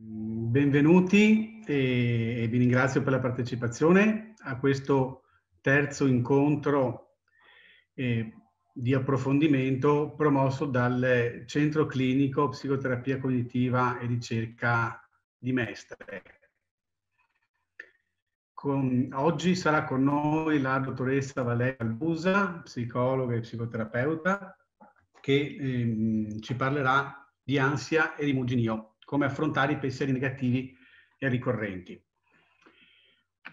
Benvenuti e vi ringrazio per la partecipazione a questo terzo incontro eh, di approfondimento promosso dal Centro Clinico Psicoterapia Cognitiva e Ricerca di Mestre. Con, oggi sarà con noi la dottoressa Valeria Albusa, psicologa e psicoterapeuta, che ehm, ci parlerà di ansia e di muginio come affrontare i pensieri negativi e ricorrenti.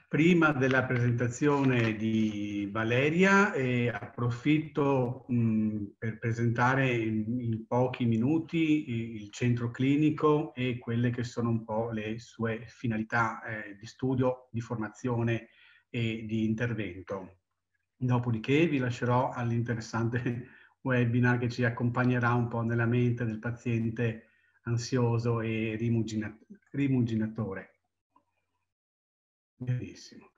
Prima della presentazione di Valeria eh, approfitto mh, per presentare in, in, pochi minuti il centro clinico e quelle che sono un po' le sue finalità eh, di studio, di formazione e di intervento. Dopodiché vi lascerò all'interessante webinar che ci accompagnerà un po' nella mente del paziente ansioso e rimugina, rimuginatore. Benissimo.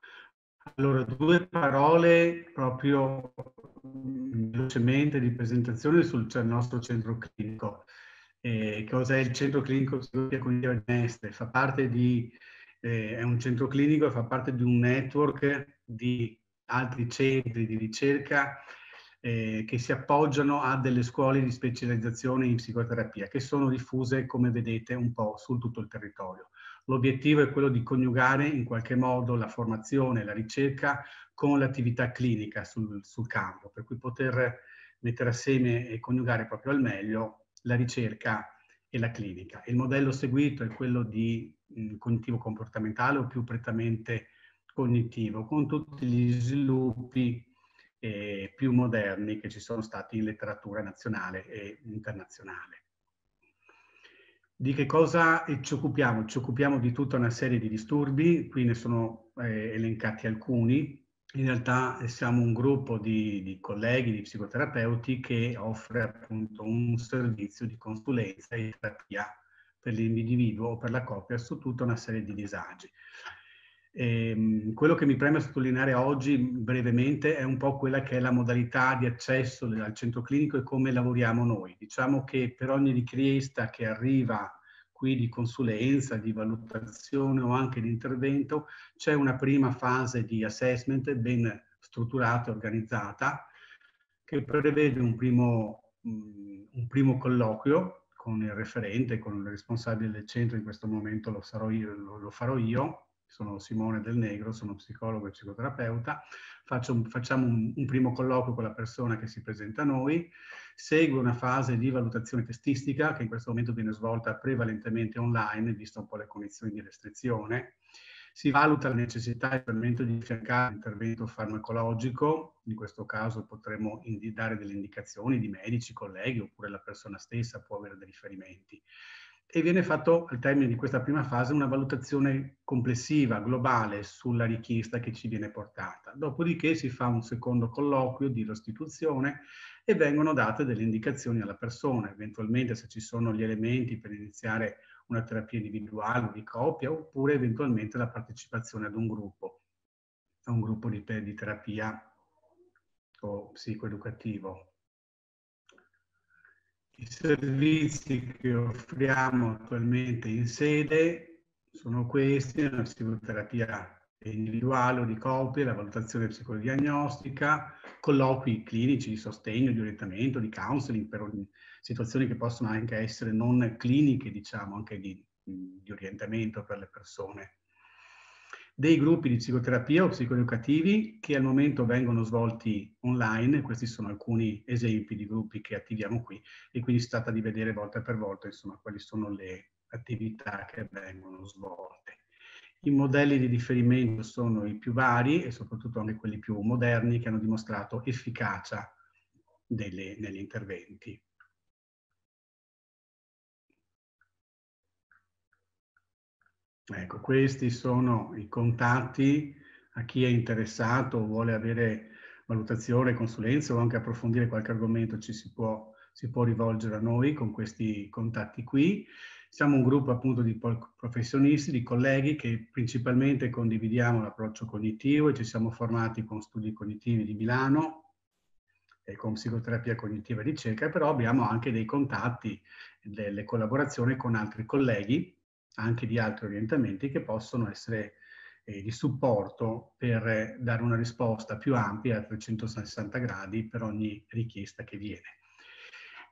Allora, due parole proprio mm, velocemente di presentazione sul cioè, nostro centro clinico. Eh, cos'è il centro clinico psicologia cognitiva di Mestre? Fa parte di, eh, è un centro clinico e fa parte di un network di altri centri di ricerca eh, che si appoggiano a delle scuole di specializzazione in psicoterapia che sono diffuse, come vedete, un po' su tutto il territorio. L'obiettivo è quello di coniugare in qualche modo la formazione, la ricerca con l'attività clinica sul, sul campo, per cui poter mettere assieme e coniugare proprio al meglio la ricerca e la clinica. Il modello seguito è quello di mm, cognitivo comportamentale o più prettamente cognitivo, con tutti gli sviluppi eh, più moderni che ci sono stati in letteratura nazionale e internazionale. Di che cosa eh, ci occupiamo? Ci occupiamo di tutta una serie di disturbi, qui ne sono eh, elencati alcuni. In realtà eh, siamo un gruppo di, di, colleghi, di psicoterapeuti che offre appunto un servizio di consulenza e terapia per l'individuo o per la coppia su tutta una serie di disagi. Ehm, quello che mi preme sottolineare oggi brevemente è un po' quella che è la modalità di accesso al centro clinico e come lavoriamo noi. Diciamo che per ogni richiesta che arriva qui di consulenza, di valutazione o anche di intervento, c'è una prima fase di assessment ben strutturata e organizzata che prevede un primo, mm, un primo colloquio con il referente, con il responsabile del centro, in questo momento lo, io, lo farò io, sono Simone Del Negro, sono psicologo e psicoterapeuta, un, facciamo un, un, primo colloquio con la persona che si presenta a noi, segue una fase di valutazione testistica che in questo momento viene svolta prevalentemente online, visto un po' le condizioni di restrizione, si valuta la necessità eventualmente di affiancare l'intervento farmacologico, in questo caso potremo dare delle indicazioni di medici, colleghi oppure la persona stessa può avere dei riferimenti e viene fatto al termine di questa prima fase una valutazione complessiva, globale, sulla richiesta che ci viene portata. Dopodiché si fa un secondo colloquio di restituzione e vengono date delle indicazioni alla persona, eventualmente se ci sono gli elementi per iniziare una terapia individuale, o di coppia, oppure eventualmente la partecipazione ad un gruppo, a un gruppo di, di terapia o psicoeducativo. I servizi che offriamo attualmente in sede sono questi, la psicoterapia individuale o di coppia, la valutazione psicodiagnostica, colloqui clinici di sostegno, di orientamento, di counseling per situazioni che possono anche essere non cliniche, diciamo, anche di, di orientamento per le persone dei gruppi di psicoterapia o psicoeducativi che al momento vengono svolti online, questi sono alcuni esempi di gruppi che attiviamo qui e quindi si tratta di vedere volta per volta insomma, quali sono le attività che vengono svolte. I modelli di riferimento sono i più vari e soprattutto anche quelli più moderni che hanno dimostrato efficacia delle, negli interventi. Ecco, questi sono i contatti a chi è interessato, vuole avere valutazione, consulenza o anche approfondire qualche argomento, ci si può, si può rivolgere a noi con questi contatti qui. Siamo un gruppo appunto di professionisti, di colleghi che principalmente condividiamo l'approccio cognitivo e ci siamo formati con studi cognitivi di Milano, e con psicoterapia cognitiva e ricerca, però abbiamo anche dei contatti, delle collaborazioni con altri colleghi anche di altri orientamenti che possono essere eh, di supporto per dare una risposta più ampia a 360 gradi per ogni richiesta che viene.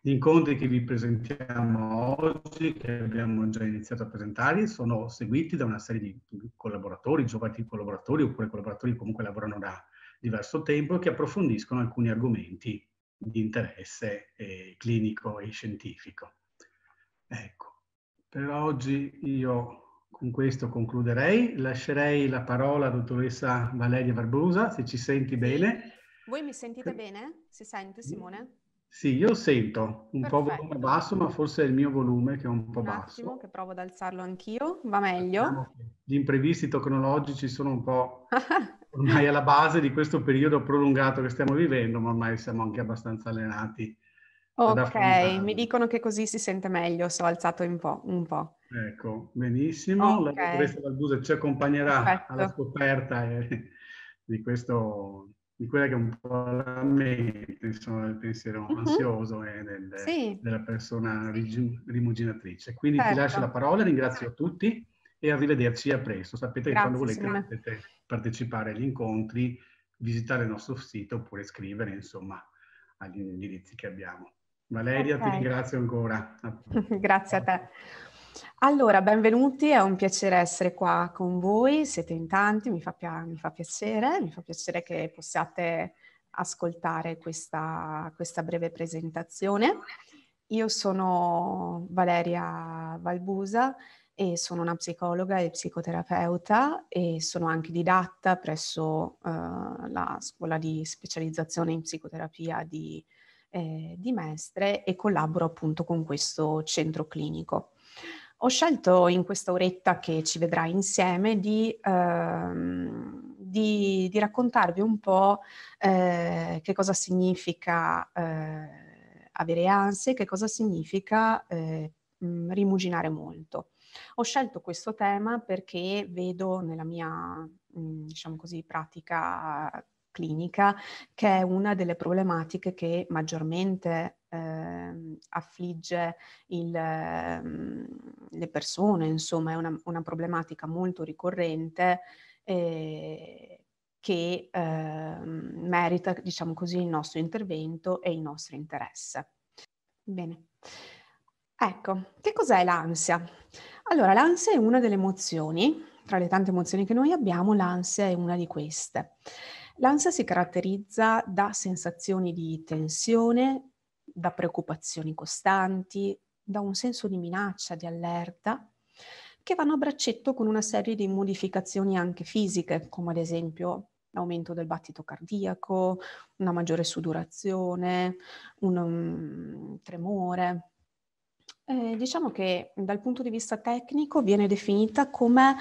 Gli incontri che vi presentiamo oggi, che abbiamo già iniziato a presentare, sono seguiti da una serie di collaboratori, giovani collaboratori oppure collaboratori che comunque lavorano da diverso tempo e che approfondiscono alcuni argomenti di interesse eh, clinico e scientifico. Ecco per oggi io con questo concluderei. Lascerei la parola a dottoressa Valeria Barbosa, se ci senti bene. Voi mi sentite bene? Si sente Simone? Sì, io sento un Perfetto. po' basso, ma forse è il mio volume che è un po' un basso. Un attimo che provo ad alzarlo anch'io, va meglio. Gli imprevisti tecnologici sono un po' ormai alla base di questo periodo prolungato che stiamo vivendo, ma ormai siamo anche abbastanza allenati Ok, mi dicono che così si sente meglio se ho alzato un po'. Un po'. Ecco, benissimo. Okay. La dottoressa Balbusa ci accompagnerà Perfetto. alla scoperta eh, di, questo, di quella che è un po' la mente, insomma, del pensiero mm-hmm. ansioso e eh, del, sì. della persona rimuginatrice. Quindi Perfetto. ti lascio la parola, ringrazio tutti e arrivederci a presto. Sapete Grazie, che quando volete potete partecipare agli incontri, visitare il nostro sito oppure scrivere, insomma, agli indirizzi che abbiamo. Valeria, okay. ti ringrazio ancora. Grazie a te. Allora, benvenuti, è un piacere essere qua con voi, siete in tanti, mi fa, pia- mi fa piacere, mi fa piacere che possiate ascoltare questa, questa breve presentazione. Io sono Valeria Valbusa e sono una psicologa e psicoterapeuta e sono anche didatta presso uh, la scuola di specializzazione in psicoterapia di eh, di Mestre e collaboro appunto con questo centro clinico. Ho scelto in questa oretta che ci vedrà insieme di, ehm, di, di raccontarvi un po' eh, che cosa significa eh, avere ansie, che cosa significa eh, mm, rimuginare molto. Ho scelto questo tema perché vedo nella mia, mm, diciamo così, pratica clinica, che è una delle problematiche che maggiormente eh, affligge il, ehm, le persone, insomma è una, una problematica molto ricorrente eh, che eh, merita, diciamo così, il nostro intervento e il nostro interesse. Bene. Ecco, che cos'è l'ansia? Allora, l'ansia è una delle emozioni, tra le tante emozioni che noi abbiamo, l'ansia è una di queste. L'ansia si caratterizza da sensazioni di tensione, da preoccupazioni costanti, da un senso di minaccia, di allerta, che vanno a braccetto con una serie di modificazioni anche fisiche, come ad esempio l'aumento del battito cardiaco, una maggiore sudorazione, un um, tremore. Eh, diciamo che dal punto di vista tecnico viene definita come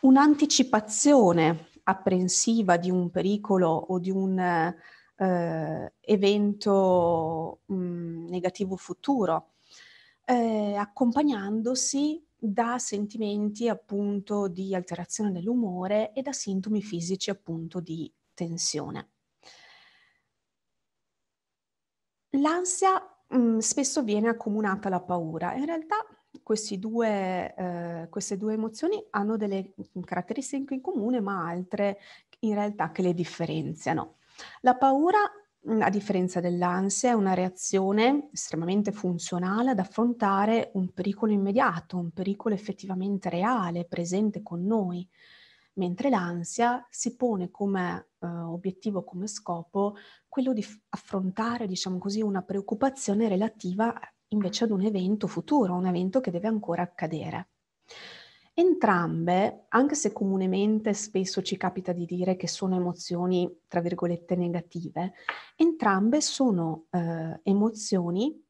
un'anticipazione apprensiva di un pericolo o di un eh, evento mh, mm, negativo futuro, eh, accompagnandosi da sentimenti appunto di alterazione dell'umore e da sintomi fisici appunto di tensione. L'ansia mh, mm, spesso viene accomunata alla paura, in realtà due, eh, queste due emozioni hanno delle mm, caratteristiche in comune, ma altre in realtà che le differenziano. La paura, mm, a differenza dell'ansia, è una reazione estremamente funzionale ad affrontare un pericolo immediato, un pericolo effettivamente reale, presente con noi, mentre l'ansia si pone come eh, obiettivo, come scopo, quello di affrontare, diciamo così, una preoccupazione relativa invece ad un evento futuro, un evento che deve ancora accadere. Entrambe, anche se comunemente spesso ci capita di dire che sono emozioni, tra virgolette, negative, entrambe sono eh, emozioni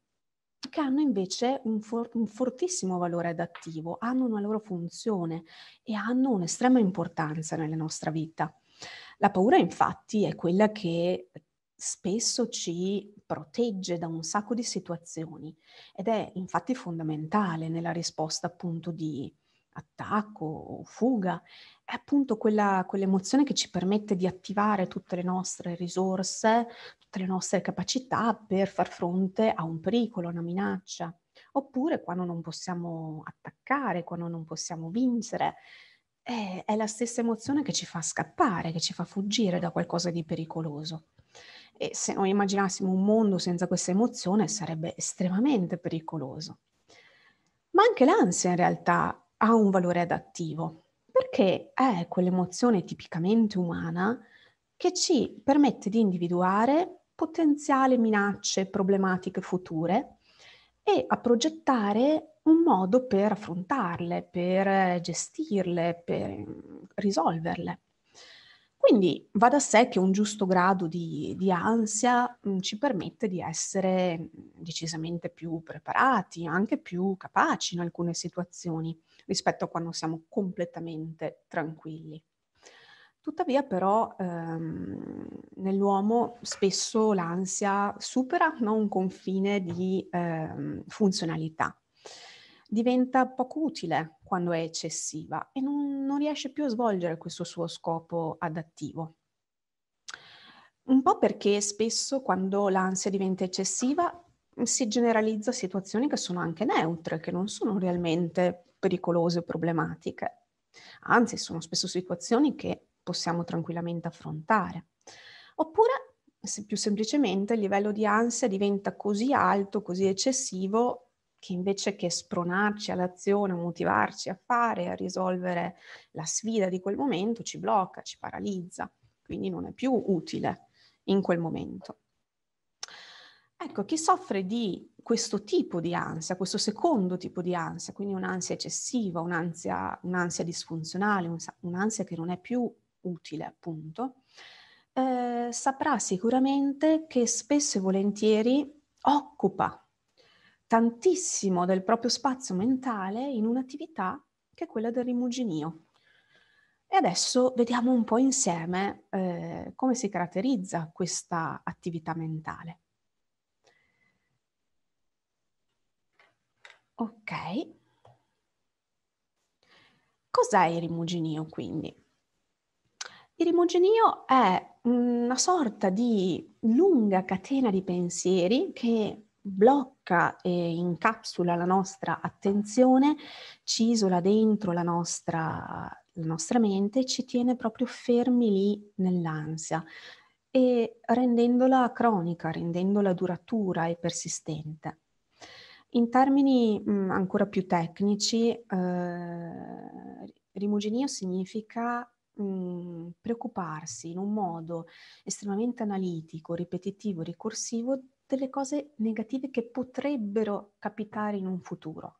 che hanno invece un, for- un, fortissimo valore adattivo, hanno una loro funzione e hanno un'estrema importanza nella nostra vita. La paura infatti è quella che spesso ci protegge da un sacco di situazioni ed è infatti fondamentale nella risposta appunto di attacco o fuga, è appunto quella, quell'emozione che ci permette di attivare tutte le nostre risorse, tutte le nostre capacità per far fronte a un pericolo, a una minaccia, oppure quando non possiamo attaccare, quando non possiamo vincere. È, è la stessa emozione che ci fa scappare, che ci fa fuggire da qualcosa di pericoloso. E se noi immaginassimo un mondo senza questa emozione sarebbe estremamente pericoloso. Ma anche l'ansia in realtà ha un valore adattivo, perché è quell'emozione tipicamente umana che ci permette di individuare potenziali minacce, problematiche future e a progettare un modo per affrontarle, per eh, gestirle, per mm, risolverle. Quindi va da sé che un giusto grado di, di ansia mh, mhmm, ci permette di essere mhmm, decisamente più preparati, anche più capaci in alcune situazioni rispetto a quando siamo completamente tranquilli. Tuttavia però ehm, nell'uomo spesso l'ansia supera no, un confine di ehm, funzionalità diventa poco utile quando è eccessiva e non, non riesce più a svolgere questo suo scopo adattivo. Un po' perché spesso quando l'ansia diventa eccessiva mm, si generalizza situazioni che sono anche neutre, che non sono realmente pericolose o problematiche. Anzi, sono spesso situazioni che possiamo tranquillamente affrontare. Oppure, se più semplicemente, il livello di ansia diventa così alto, così eccessivo, che invece che spronarci all'azione, motivarci a fare, a risolvere la sfida di quel momento, ci blocca, ci paralizza, quindi non è più utile in quel momento. Ecco, chi soffre di questo tipo di ansia, questo secondo tipo di ansia, quindi un'ansia eccessiva, un'ansia, un'ansia disfunzionale, un'ansia che non è più utile, appunto, eh, saprà sicuramente che spesso e volentieri occupa tantissimo del proprio spazio mentale in un'attività che è quella del rimuginio. E adesso vediamo un po' insieme eh, come si caratterizza questa attività mentale. Ok. Cos'è il rimuginio quindi? Il rimuginio è una sorta di lunga catena di pensieri che blocca e incapsula la nostra attenzione, ci isola dentro la nostra, la nostra mente e ci tiene proprio fermi lì nell'ansia e rendendola cronica, rendendola duratura e persistente. In termini mh, mm, ancora più tecnici, eh, rimuginio significa mh, mm, preoccuparsi in un modo estremamente analitico, ripetitivo, ricorsivo delle cose negative che potrebbero capitare in un futuro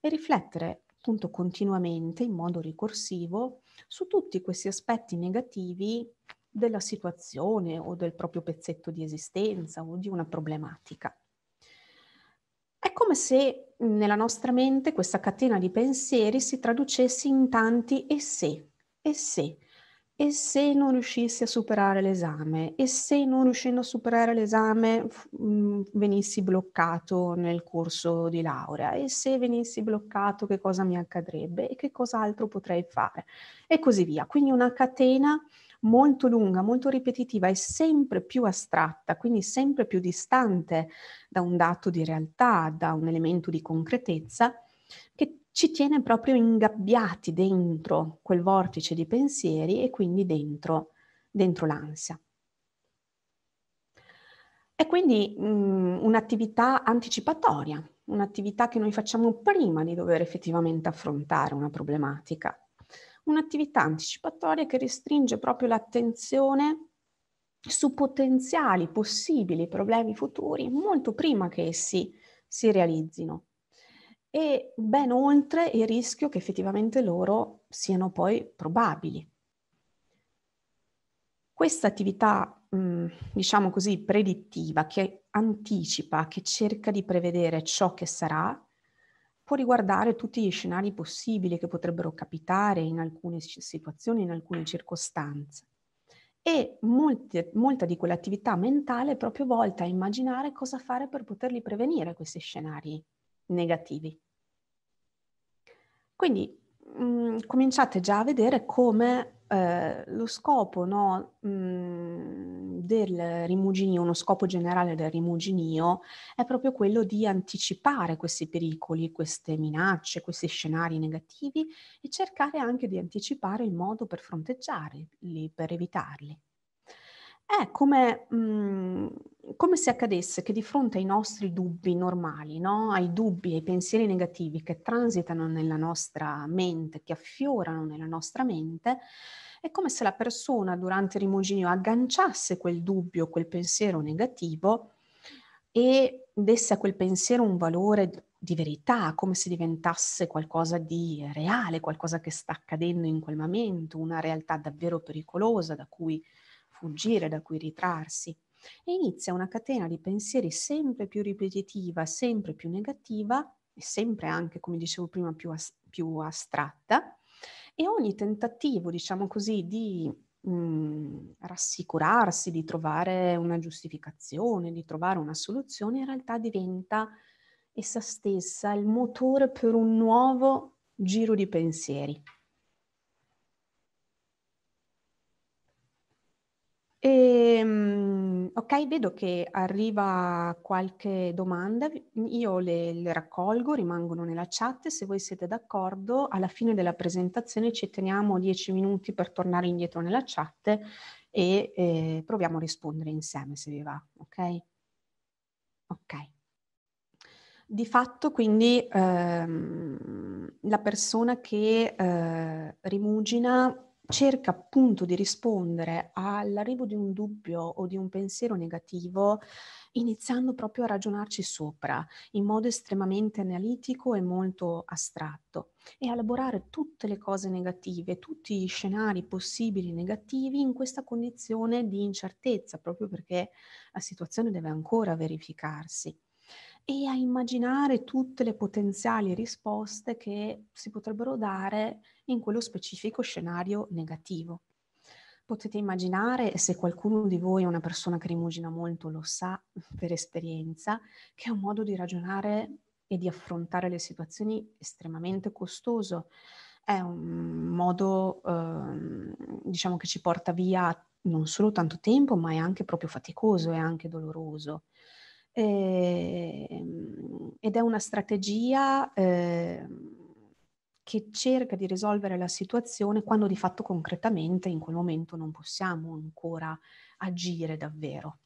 e riflettere appunto continuamente in modo ricorsivo su tutti questi aspetti negativi della situazione o del proprio pezzetto di esistenza o di una problematica. È come se nella nostra mente questa catena di pensieri si traducesse in tanti e se, e se, e se non riuscissi a superare l'esame? E se non riuscendo a superare l'esame mh, mm, venissi bloccato nel corso di laurea? E se venissi bloccato che cosa mi accadrebbe? E che cos'altro potrei fare? E così via. Quindi una catena molto lunga, molto ripetitiva e sempre più astratta, quindi sempre più distante da un dato di realtà, da un elemento di concretezza, che ci tiene proprio ingabbiati dentro quel vortice di pensieri e quindi dentro, dentro l'ansia. È quindi mh, mm, un'attività anticipatoria, un'attività che noi facciamo prima di dover effettivamente affrontare una problematica. Un'attività anticipatoria che restringe proprio l'attenzione su potenziali, possibili problemi futuri molto prima che essi si realizzino e ben oltre il rischio che effettivamente loro siano poi probabili. Questa attività, mm, diciamo così, predittiva, che anticipa, che cerca di prevedere ciò che sarà, può riguardare tutti gli scenari possibili che potrebbero capitare in alcune situazioni, in alcune circostanze. E molte, molta di quell'attività mentale è proprio volta a immaginare cosa fare per poterli prevenire questi scenari negativi. Quindi mh, mm, cominciate già a vedere come eh, lo scopo no, mh, mm, del rimuginio, uno scopo generale del rimuginio, è proprio quello di anticipare questi pericoli, queste minacce, questi scenari negativi e cercare anche di anticipare il modo per fronteggiarli, per evitarli. È come, mh, mhmm, come, se accadesse che di fronte ai nostri dubbi normali, no? ai dubbi, ai pensieri negativi che transitano nella nostra mente, che affiorano nella nostra mente, è come se la persona durante il rimuginio agganciasse quel dubbio, quel pensiero negativo e desse a quel pensiero un valore di verità, come se diventasse qualcosa di reale, qualcosa che sta accadendo in quel momento, una realtà davvero pericolosa da cui fuggire, da cui ritrarsi. E inizia una catena di pensieri sempre più ripetitiva, sempre più negativa e sempre anche, come dicevo prima, più, as- più astratta. E ogni tentativo, diciamo così, di mh, mm, rassicurarsi, di trovare una giustificazione, di trovare una soluzione, in realtà diventa essa stessa il motore per un nuovo giro di pensieri. Ehm, ok, vedo che arriva qualche domanda, io le, le raccolgo, rimangono nella chat, se voi siete d'accordo, alla fine della presentazione ci teniamo 10 minuti per tornare indietro nella chat e eh, proviamo a rispondere insieme se vi va, ok? Ok. Di fatto quindi ehm, la persona che eh, rimugina cerca appunto di rispondere all'arrivo di un dubbio o di un pensiero negativo iniziando proprio a ragionarci sopra in modo estremamente analitico e molto astratto e a elaborare tutte le cose negative, tutti gli scenari possibili negativi in questa condizione di incertezza proprio perché la situazione deve ancora verificarsi e a immaginare tutte le potenziali risposte che si potrebbero dare in quello specifico scenario negativo. Potete immaginare, se qualcuno di voi è una persona che rimugina molto, lo sa per esperienza, che è un modo di ragionare e di affrontare le situazioni estremamente costoso. È un modo, eh, diciamo, che ci porta via non solo tanto tempo, ma è anche proprio faticoso, è anche doloroso eh, ed è una strategia eh, che cerca di risolvere la situazione quando di fatto concretamente in quel momento non possiamo ancora agire davvero.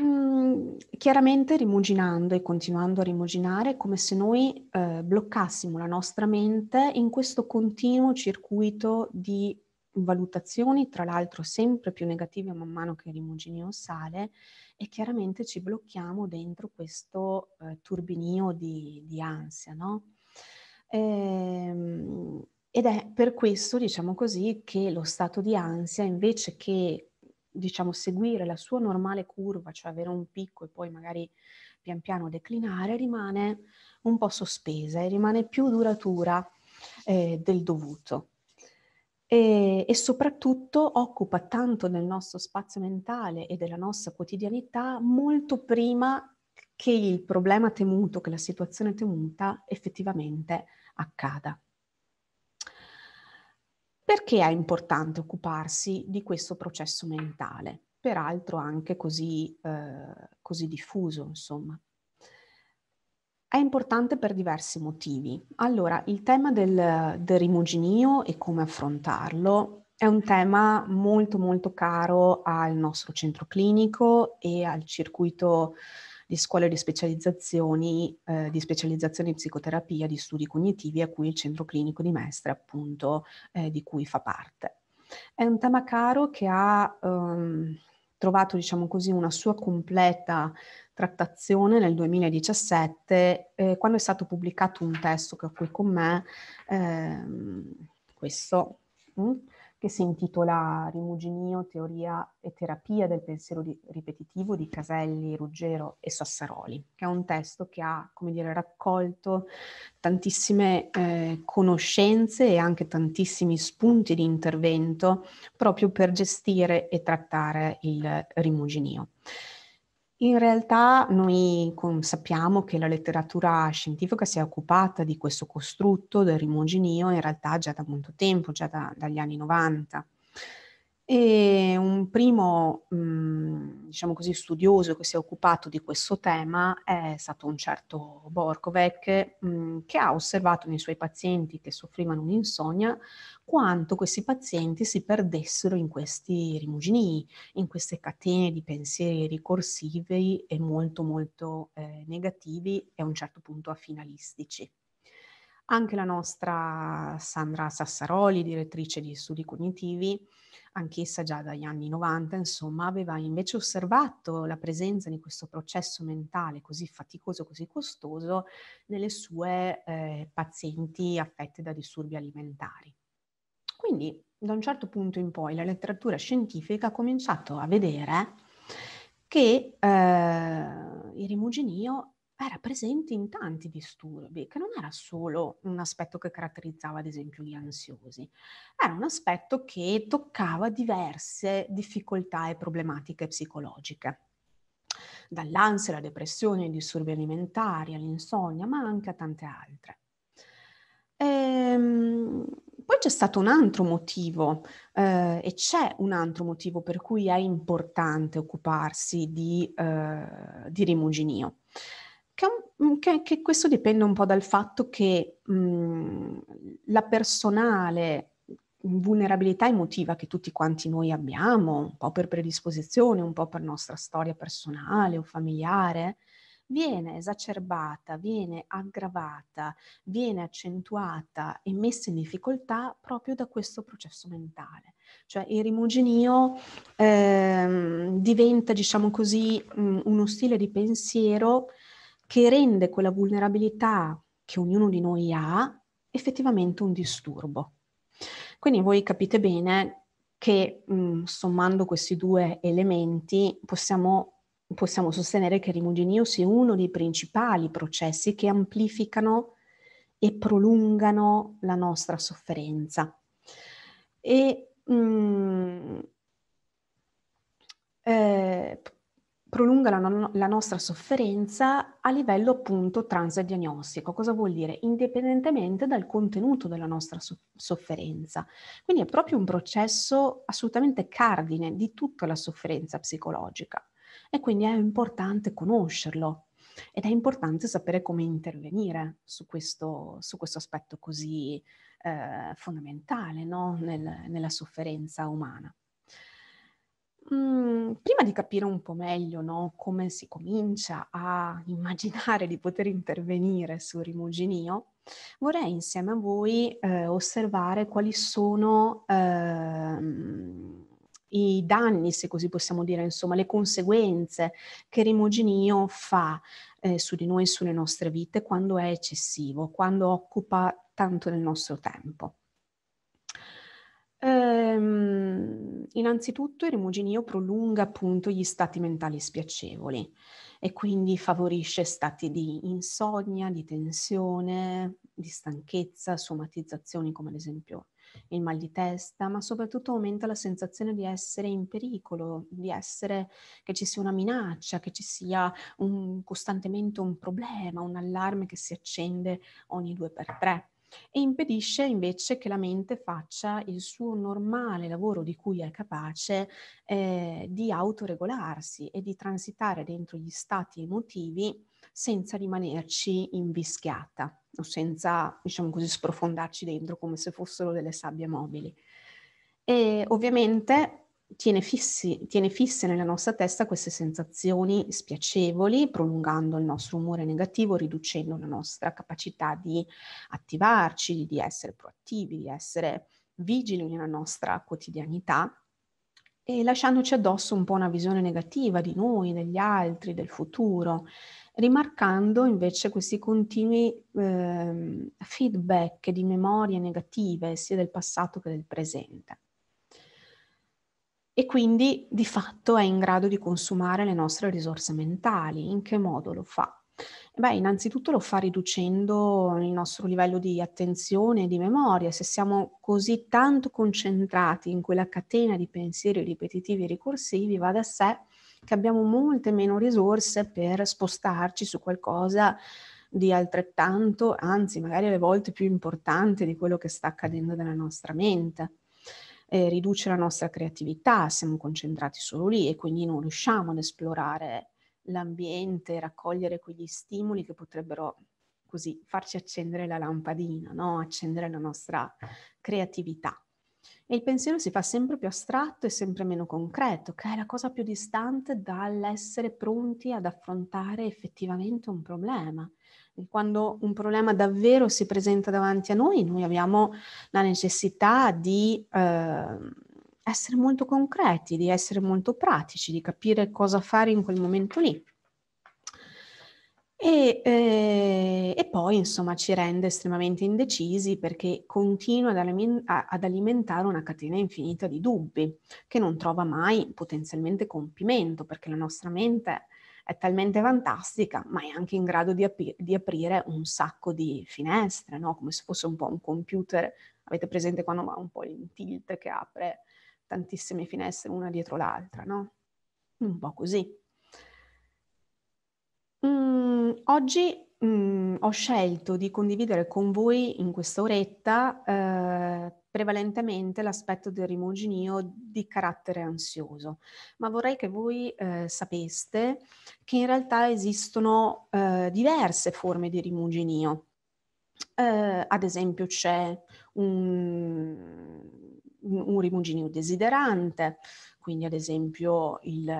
Mm, chiaramente rimuginando e continuando a rimuginare è come se noi eh, bloccassimo la nostra mente in questo continuo circuito di valutazioni, tra l'altro sempre più negative man mano che il rimuginio sale e chiaramente ci blocchiamo dentro questo eh, turbinio di, di ansia, no? ehm, ed è per questo, diciamo così, che lo stato di ansia, invece che diciamo, seguire la sua normale curva, cioè avere un picco e poi magari pian piano declinare, rimane un po' sospesa e rimane più duratura eh, del dovuto e, e, soprattutto occupa tanto del nostro spazio mentale e della nostra quotidianità molto prima che il problema temuto, che la situazione temuta effettivamente accada. Perché è importante occuparsi di questo processo mentale? Peraltro anche così, eh, così diffuso, insomma. È importante per diversi motivi. Allora, il tema del, del rimuginio e come affrontarlo è un tema molto molto caro al nostro centro clinico e al circuito di scuole di specializzazioni, eh, di specializzazione in psicoterapia, di studi cognitivi, a cui il centro clinico di Mestre, appunto, eh, di cui fa parte. È un tema caro che ha ehm, trovato, diciamo così, una sua completa trattazione nel 2017, eh, quando è stato pubblicato un testo che ho qui con me, ehm, questo, mh, mm, che si intitola Rimuginio, teoria e terapia del pensiero di- ripetitivo di Caselli, Ruggero e Sassaroli, che è un testo che ha, come dire, raccolto tantissime eh, conoscenze e anche tantissimi spunti di intervento proprio per gestire e trattare il rimuginio. In realtà noi sappiamo che la letteratura scientifica si è occupata di questo costrutto del rimuginio in realtà già da molto tempo, già da, dagli anni 90. E un primo mh, mm, diciamo così, studioso che si è occupato di questo tema è stato un certo Borkovec, mm, che ha osservato nei suoi pazienti che soffrivano un'insonnia quanto questi pazienti si perdessero in questi rimuginii, in queste catene di pensieri ricorsivi e molto molto eh, negativi e a un certo punto afinalistici. Anche la nostra Sandra Sassaroli, direttrice di studi cognitivi, anch'essa già dagli anni 90, insomma, aveva invece osservato la presenza di questo processo mentale così faticoso, così costoso nelle sue eh, pazienti affette da disturbi alimentari. Quindi, da un certo punto in poi, la letteratura scientifica ha cominciato a vedere che eh, il rimuginio era presente in tanti disturbi, che non era solo un aspetto che caratterizzava ad esempio gli ansiosi, era un aspetto che toccava diverse difficoltà e problematiche psicologiche dall'ansia, alla depressione, ai disturbi alimentari, all'insonnia, ma anche a tante altre. Ehm, poi c'è stato un altro motivo eh, e c'è un altro motivo per cui è importante occuparsi di, eh, di rimuginio. Che, mm, che, che questo dipende un po' dal fatto che mh, mm, la personale vulnerabilità emotiva che tutti quanti noi abbiamo, un po' per predisposizione, un po' per nostra storia personale o familiare, viene esacerbata, viene aggravata, viene accentuata e messa in difficoltà proprio da questo processo mentale. Cioè il rimuginio eh, diventa, diciamo così, mm, uno stile di pensiero che rende quella vulnerabilità che ognuno di noi ha effettivamente un disturbo. Quindi voi capite bene che mh, mm, sommando questi due elementi possiamo, possiamo sostenere che il rimuginio sia uno dei principali processi che amplificano e prolungano la nostra sofferenza. E mh, mm, eh, prolunga la, no- la, nostra sofferenza a livello appunto transdiagnostico. Cosa vuol dire? Indipendentemente dal contenuto della nostra so- sofferenza. Quindi è proprio un processo assolutamente cardine di tutta la sofferenza psicologica e quindi è importante conoscerlo ed è importante sapere come intervenire su questo, su questo aspetto così eh, fondamentale no? Nel, nella sofferenza umana. Mhmm, prima di capire un po' meglio no, come si comincia a immaginare di poter intervenire sul rimuginio, vorrei insieme a voi eh, osservare quali sono eh, i danni, se così possiamo dire, insomma, le conseguenze che il rimuginio fa eh, su di noi e sulle nostre vite quando è eccessivo, quando occupa tanto del nostro tempo. Ehm, innanzitutto il rimuginio prolunga appunto gli stati mentali spiacevoli e quindi favorisce stati di insonnia, di tensione, di stanchezza, somatizzazioni come ad esempio il mal di testa, ma soprattutto aumenta la sensazione di essere in pericolo, di essere che ci sia una minaccia, che ci sia un, costantemente un problema, un allarme che si accende ogni due per tre e impedisce invece che la mente faccia il suo normale lavoro di cui è capace eh, di autoregolarsi e di transitare dentro gli stati emotivi senza rimanerci invischiata o senza, diciamo così, sprofondarci dentro come se fossero delle sabbie mobili. E ovviamente tiene, fissi, tiene fisse nella nostra testa queste sensazioni spiacevoli, prolungando il nostro umore negativo, riducendo la nostra capacità di attivarci, di essere proattivi, di essere vigili nella nostra quotidianità e lasciandoci addosso un po' una visione negativa di noi, degli altri, del futuro, rimarcando invece questi continui eh, feedback di memorie negative sia del passato che del presente e quindi di fatto è in grado di consumare le nostre risorse mentali. In che modo lo fa? Beh, innanzitutto lo fa riducendo il nostro livello di attenzione e di memoria. Se siamo così tanto concentrati in quella catena di pensieri ripetitivi e ricorsivi, va da sé che abbiamo molte meno risorse per spostarci su qualcosa di altrettanto, anzi magari alle volte più importante di quello che sta accadendo nella nostra mente eh, riduce la nostra creatività, siamo concentrati solo lì e quindi non riusciamo ad esplorare l'ambiente, raccogliere quegli stimoli che potrebbero così farci accendere la lampadina, no? accendere la nostra ah. creatività. E il pensiero si fa sempre più astratto e sempre meno concreto, che è la cosa più distante dall'essere pronti ad affrontare effettivamente un problema. Quando un problema davvero si presenta davanti a noi, noi abbiamo la necessità di eh, essere molto concreti, di essere molto pratici, di capire cosa fare in quel momento lì. E, eh, e poi, insomma, ci rende estremamente indecisi perché continua ad alimentare una catena infinita di dubbi che non trova mai potenzialmente compimento perché la nostra mente è talmente fantastica, ma è anche in grado di, ap- di aprire un sacco di finestre, no? come se fosse un po' un computer. Avete presente quando va un po' in tilt che apre tantissime finestre una dietro l'altra, no? Un po' così. Mm, oggi Mm, ho scelto di condividere con voi in questa oretta eh, prevalentemente l'aspetto del rimuginio di carattere ansioso, ma vorrei che voi eh, sapeste che in realtà esistono eh, diverse forme di rimuginio. Eh, ad esempio c'è un, un rimuginio desiderante, quindi ad esempio il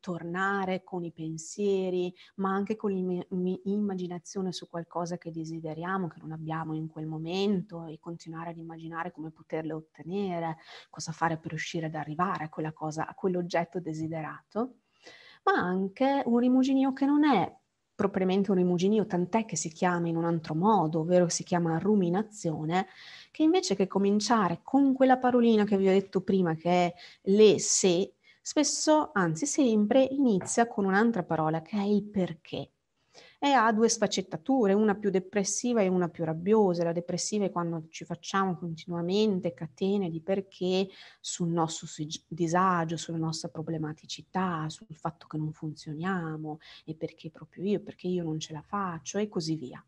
tornare con i pensieri, ma anche con l'immaginazione su qualcosa che desideriamo, che non abbiamo in quel momento e continuare ad immaginare come poterle ottenere, cosa fare per riuscire ad arrivare a quella cosa, a quell'oggetto desiderato, ma anche un rimuginio che non è propriamente un rimuginio, tant'è che si chiama in un altro modo, ovvero si chiama ruminazione, che invece che cominciare con quella parolina che vi ho detto prima, che è le se, spesso, anzi sempre, inizia con un'altra parola che è il perché. E ha due sfaccettature, una più depressiva e una più rabbiosa. La depressiva è quando ci facciamo continuamente catene di perché sul nostro disagio, sulla nostra problematicità, sul fatto che non funzioniamo e perché proprio io, perché io non ce la faccio e così via.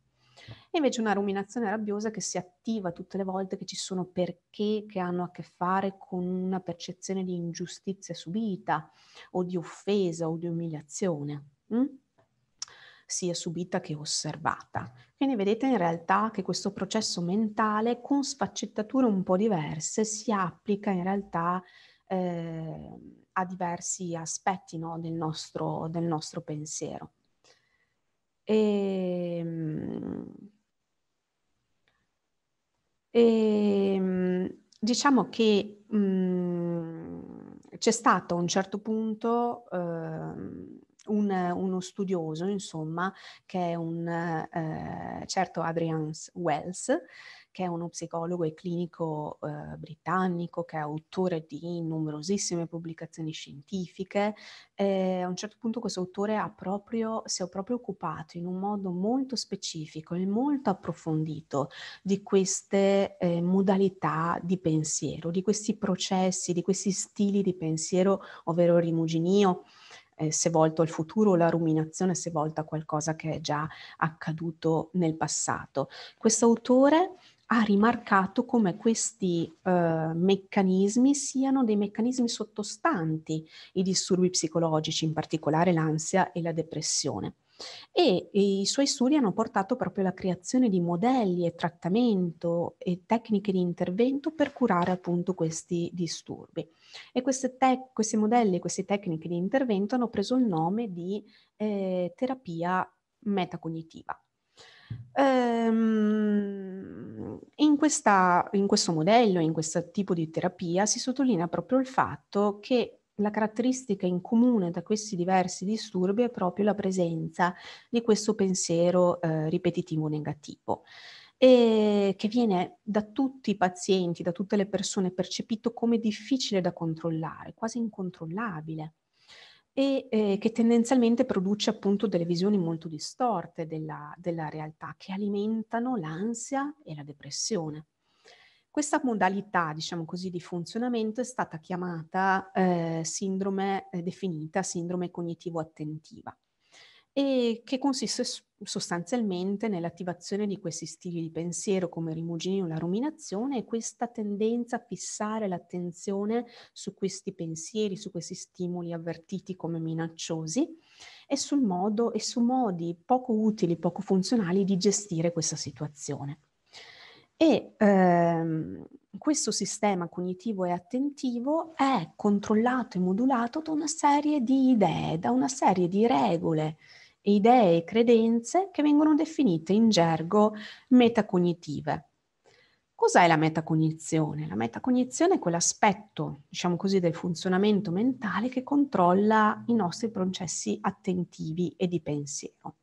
E invece una ruminazione rabbiosa che si attiva tutte le volte che ci sono perché che hanno a che fare con una percezione di ingiustizia subita o di offesa o di umiliazione. Mm? sia subita che osservata. Quindi vedete in realtà che questo processo mentale con sfaccettature un po' diverse si applica in realtà eh, a diversi aspetti no, del, nostro, del nostro pensiero. E, ehm, e ehm, diciamo che mh, mhmm, c'è stato a un certo punto eh, un, uno studioso, insomma, che è un eh, certo Adrian Wells, che è uno psicologo e clinico eh, britannico, che è autore di numerosissime pubblicazioni scientifiche. Eh, a un certo punto questo autore proprio, si è proprio occupato in un modo molto specifico e molto approfondito di queste eh, modalità di pensiero, di questi processi, di questi stili di pensiero, ovvero il rimuginio, eh, se volto al futuro, la ruminazione se volta a qualcosa che è già accaduto nel passato. Questo autore ha rimarcato come questi eh, meccanismi siano dei meccanismi sottostanti i disturbi psicologici, in particolare l'ansia e la depressione. E, i suoi studi hanno portato proprio alla creazione di modelli e trattamento e tecniche di intervento per curare appunto questi disturbi. E te- questi modelli e queste tecniche di intervento hanno preso il nome di eh, terapia metacognitiva. Ehm, in, questa, in questo modello, in questo tipo di terapia, si sottolinea proprio il fatto che la caratteristica in comune da questi diversi disturbi è proprio la presenza di questo pensiero eh, ripetitivo negativo e che viene da tutti i pazienti, da tutte le persone percepito come difficile da controllare, quasi incontrollabile e eh, che tendenzialmente produce appunto delle visioni molto distorte della, della realtà che alimentano l'ansia e la depressione. Questa modalità, diciamo così, di funzionamento è stata chiamata eh, sindrome, eh, definita sindrome cognitivo-attentiva e che consiste sostanzialmente nell'attivazione di questi stili di pensiero come il rimuginio la ruminazione e questa tendenza a fissare l'attenzione su questi pensieri, su questi stimoli avvertiti come minacciosi e sul modo e su modi poco utili, poco funzionali di gestire questa situazione. E ehm, questo sistema cognitivo e attentivo è controllato e modulato da una serie di idee, da una serie di regole idee e credenze che vengono definite in gergo metacognitive. Cos'è la metacognizione? La metacognizione è quell'aspetto, diciamo così, del funzionamento mentale che controlla i nostri processi attentivi e di pensiero.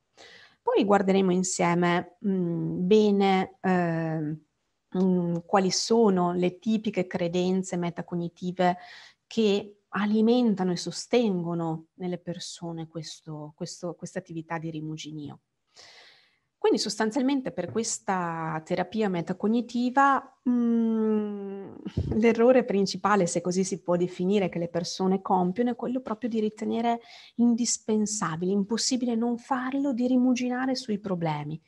Poi guarderemo insieme mh, mm, bene eh, mh, mm, quali sono le tipiche credenze metacognitive che alimentano e sostengono nelle persone questo, questo, questa attività di rimuginio. Quindi sostanzialmente per questa terapia metacognitiva mh, mm, l'errore principale, se così si può definire, che le persone compiono è quello proprio di ritenere indispensabile, impossibile non farlo, di rimuginare sui problemi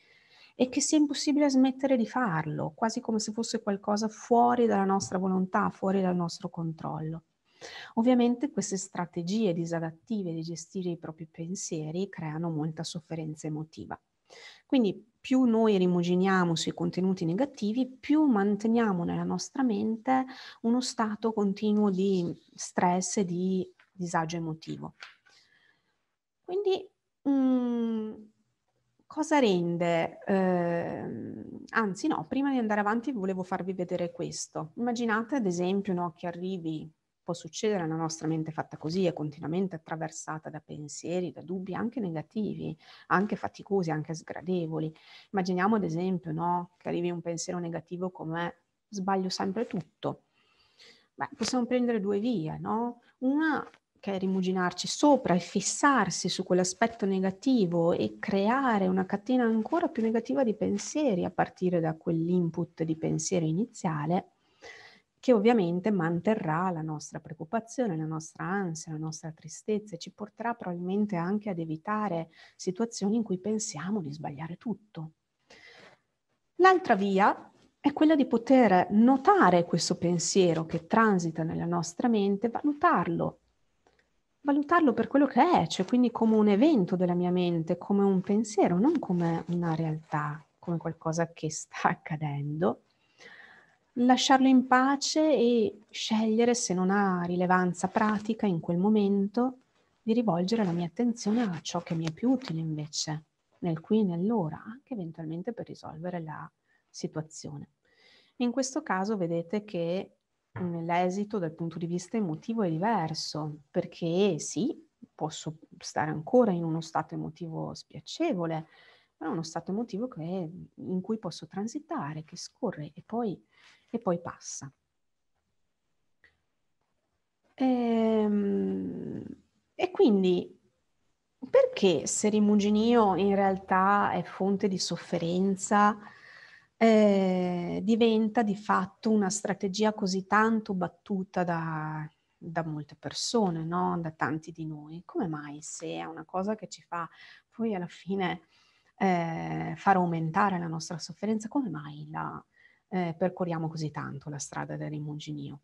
e che sia impossibile smettere di farlo, quasi come se fosse qualcosa fuori dalla nostra volontà, fuori dal nostro controllo. Ovviamente queste strategie disadattive di gestire i propri pensieri creano molta sofferenza emotiva. Quindi più noi rimuginiamo sui contenuti negativi, più manteniamo nella nostra mente uno stato continuo di stress e di disagio emotivo. Quindi mh, mm, cosa rende, eh, anzi no, prima di andare avanti volevo farvi vedere questo. Immaginate ad esempio no, che arrivi può succedere alla nostra mente fatta così, è continuamente attraversata da pensieri, da dubbi anche negativi, anche faticosi, anche sgradevoli. Immaginiamo ad esempio no, che arrivi un pensiero negativo come sbaglio sempre tutto. Beh, possiamo prendere due vie, no? Una che è rimuginarci sopra e fissarsi su quell'aspetto negativo e creare una catena ancora più negativa di pensieri a partire da quell'input di pensiero iniziale che ovviamente manterrà la nostra preoccupazione, la nostra ansia, la nostra tristezza e ci porterà probabilmente anche ad evitare situazioni in cui pensiamo di sbagliare tutto. L'altra via è quella di poter notare questo pensiero che transita nella nostra mente, valutarlo, valutarlo per quello che è, cioè quindi come un evento della mia mente, come un pensiero, non come una realtà, come qualcosa che sta accadendo lasciarlo in pace e scegliere se non ha rilevanza pratica in quel momento di rivolgere la mia attenzione a ciò che mi è più utile invece, nel qui e nell'ora, anche eventualmente per risolvere la situazione. In questo caso vedete che mm, l'esito dal punto di vista emotivo è diverso, perché sì, posso stare ancora in uno stato emotivo spiacevole, ma è uno stato emotivo è, in cui posso transitare, che scorre e poi, e poi passa. E, ehm, e quindi perché se rimuginio in realtà è fonte di sofferenza, eh, diventa di fatto una strategia così tanto battuta da, da molte persone, no? da tanti di noi. Come mai se è una cosa che ci fa poi alla fine eh, far aumentare la nostra sofferenza, come mai la, eh, percorriamo così tanto la strada del rimuginio?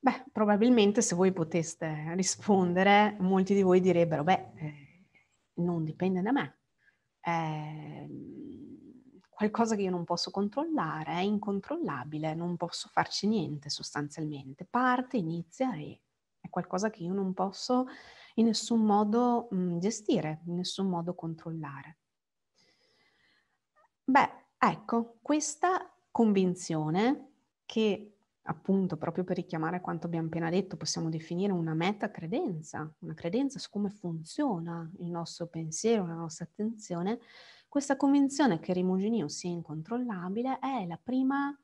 Beh, probabilmente se voi poteste rispondere, molti di voi direbbero, beh, eh, non dipende da me, è ehm, qualcosa che io non posso controllare, è incontrollabile, non posso farci niente sostanzialmente, parte, inizia e è qualcosa che io non posso in nessun modo mh, gestire, in nessun modo controllare. Beh, ecco, questa convinzione che appunto proprio per richiamare quanto abbiamo appena detto possiamo definire una meta credenza, una credenza su come funziona il nostro pensiero, la nostra attenzione, questa convinzione che il rimuginio sia incontrollabile è la prima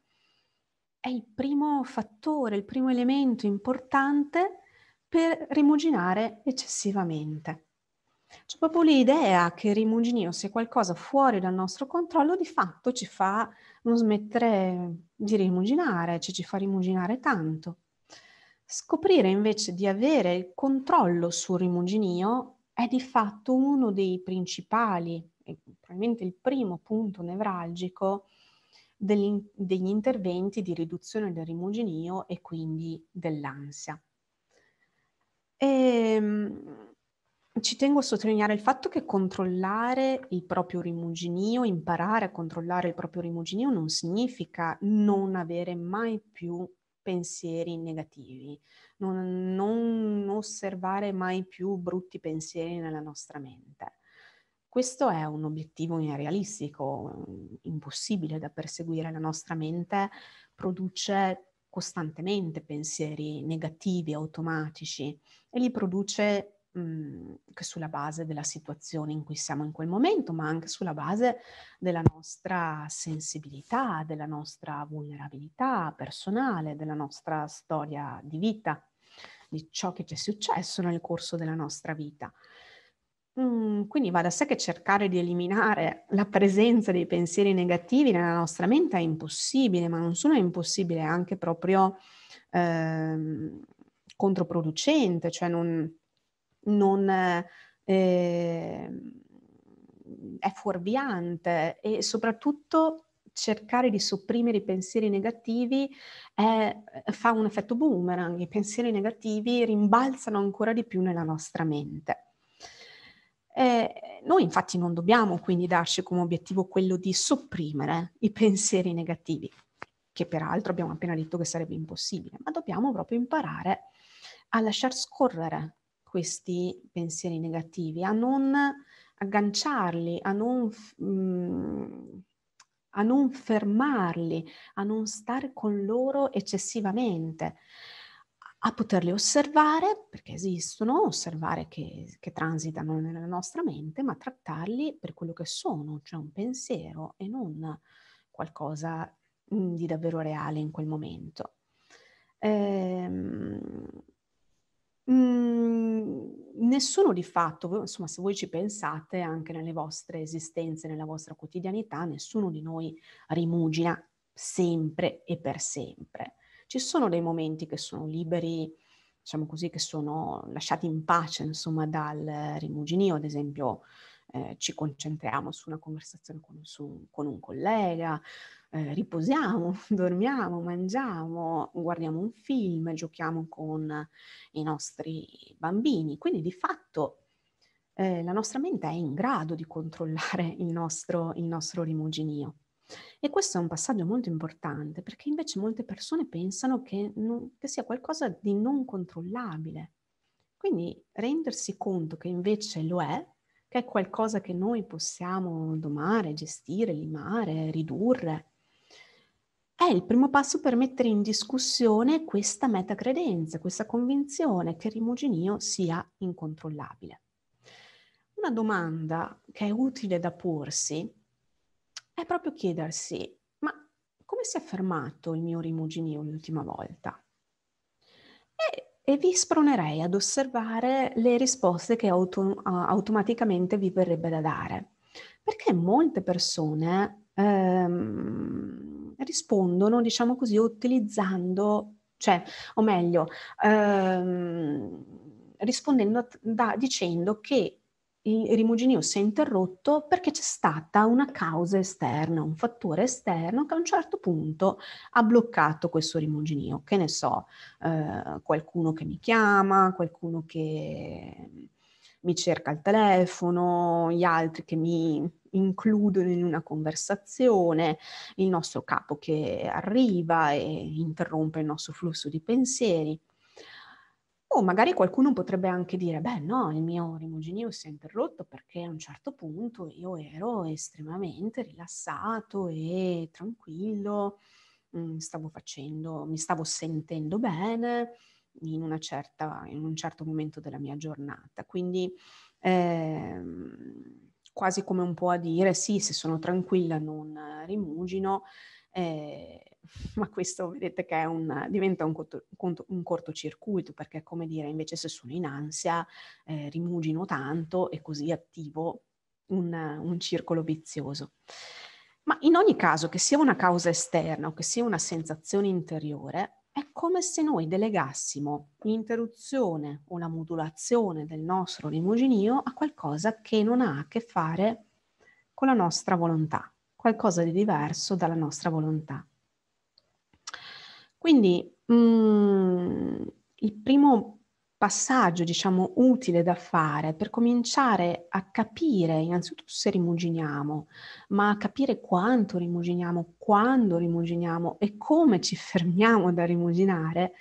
è il primo fattore, il primo elemento importante per rimuginare eccessivamente. C'è proprio l'idea che il rimuginio sia qualcosa fuori dal nostro controllo, di fatto ci fa non smettere di rimuginare, cioè ci fa rimuginare tanto. Scoprire invece di avere il controllo sul rimuginio è di fatto uno dei principali, e probabilmente il primo punto nevralgico degli interventi di riduzione del rimuginio e quindi dell'ansia. E, ehm, ci tengo a sottolineare il fatto che controllare il proprio rimuginio, imparare a controllare il proprio rimuginio non significa non avere mai più pensieri negativi, non, non osservare mai più brutti pensieri nella nostra mente. Questo è un obiettivo irrealistico, impossibile da perseguire. La nostra mente produce costantemente pensieri negativi, automatici, e li produce mh, mhmm, che sulla base della situazione in cui siamo in quel momento, ma anche sulla base della nostra sensibilità, della nostra vulnerabilità personale, della nostra storia di vita, di ciò che ci è successo nel corso della nostra vita. Mm, quindi va da sé che cercare di eliminare la presenza dei pensieri negativi nella nostra mente è impossibile, ma non solo è impossibile, è anche proprio eh, controproducente, cioè non, non ehm, è fuorviante e soprattutto cercare di sopprimere i pensieri negativi è, eh, fa un effetto boomerang, i pensieri negativi rimbalzano ancora di più nella nostra mente. E noi infatti non dobbiamo quindi darci come obiettivo quello di sopprimere i pensieri negativi, che peraltro abbiamo appena detto che sarebbe impossibile, ma dobbiamo proprio imparare a lasciar scorrere questi pensieri negativi, a non agganciarli, a non, mh, mm, a non fermarli, a non stare con loro eccessivamente, a poterli osservare, perché esistono, osservare che, che transitano nella nostra mente, ma trattarli per quello che sono, cioè un pensiero e non qualcosa mm, di davvero reale in quel momento. Ehm, Mhmm, nessuno di fatto, insomma se voi ci pensate anche nelle vostre esistenze, nella vostra quotidianità, nessuno di noi rimugina sempre e per sempre. Ci sono dei momenti che sono liberi, diciamo così, che sono lasciati in pace, insomma, dal rimuginio, ad esempio eh, ci concentriamo su una conversazione con, su, con un collega, eh, riposiamo, dormiamo, mangiamo, guardiamo un film, giochiamo con i nostri bambini. Quindi di fatto eh, la nostra mente è in grado di controllare il nostro, il nostro rimuginio. E questo è un passaggio molto importante perché invece molte persone pensano che, non, che sia qualcosa di non controllabile. Quindi rendersi conto che invece lo è, che è qualcosa che noi possiamo domare, gestire, limare, ridurre, è il primo passo per mettere in discussione questa metacredenza, questa convinzione che il rimuginio sia incontrollabile. Una domanda che è utile da porsi è proprio chiedersi, ma come si è fermato il mio rimuginio l'ultima volta? E, e vi spronerei ad osservare le risposte che auto, automaticamente vi verrebbe da dare, perché molte persone... Ehm, rispondono, diciamo così, utilizzando, cioè, o meglio, ehm, rispondendo da, dicendo che il rimuginio si è interrotto perché c'è stata una causa esterna, un fattore esterno che a un certo punto ha bloccato questo rimuginio. Che ne so, eh, qualcuno che mi chiama, qualcuno che mi cerca il telefono, gli altri che mi includono in una conversazione, il nostro capo che arriva e interrompe il nostro flusso di pensieri. O magari qualcuno potrebbe anche dire, beh no, il mio rimuginio si è interrotto perché a un certo punto io ero estremamente rilassato e tranquillo, mm, stavo facendo, mi stavo sentendo bene, in, certa, in un certo momento della mia giornata. Quindi ehm, quasi come un po' a dire sì, se sono tranquilla non rimugino, eh, ma questo vedete che un, diventa un, corto, un, cortocircuito perché è come dire invece se sono in ansia eh, rimugino tanto e così attivo un, un circolo vizioso. Ma in ogni caso, che sia una causa esterna o che sia una sensazione interiore, è come se noi delegassimo l'interruzione o la modulazione del nostro rimuginio a qualcosa che non ha a che fare con la nostra volontà, qualcosa di diverso dalla nostra volontà. Quindi mh, mm, il primo passaggio, diciamo, utile da fare per cominciare a capire innanzitutto se rimuginiamo, ma a capire quanto rimuginiamo, quando rimuginiamo e come ci fermiamo da rimuginare,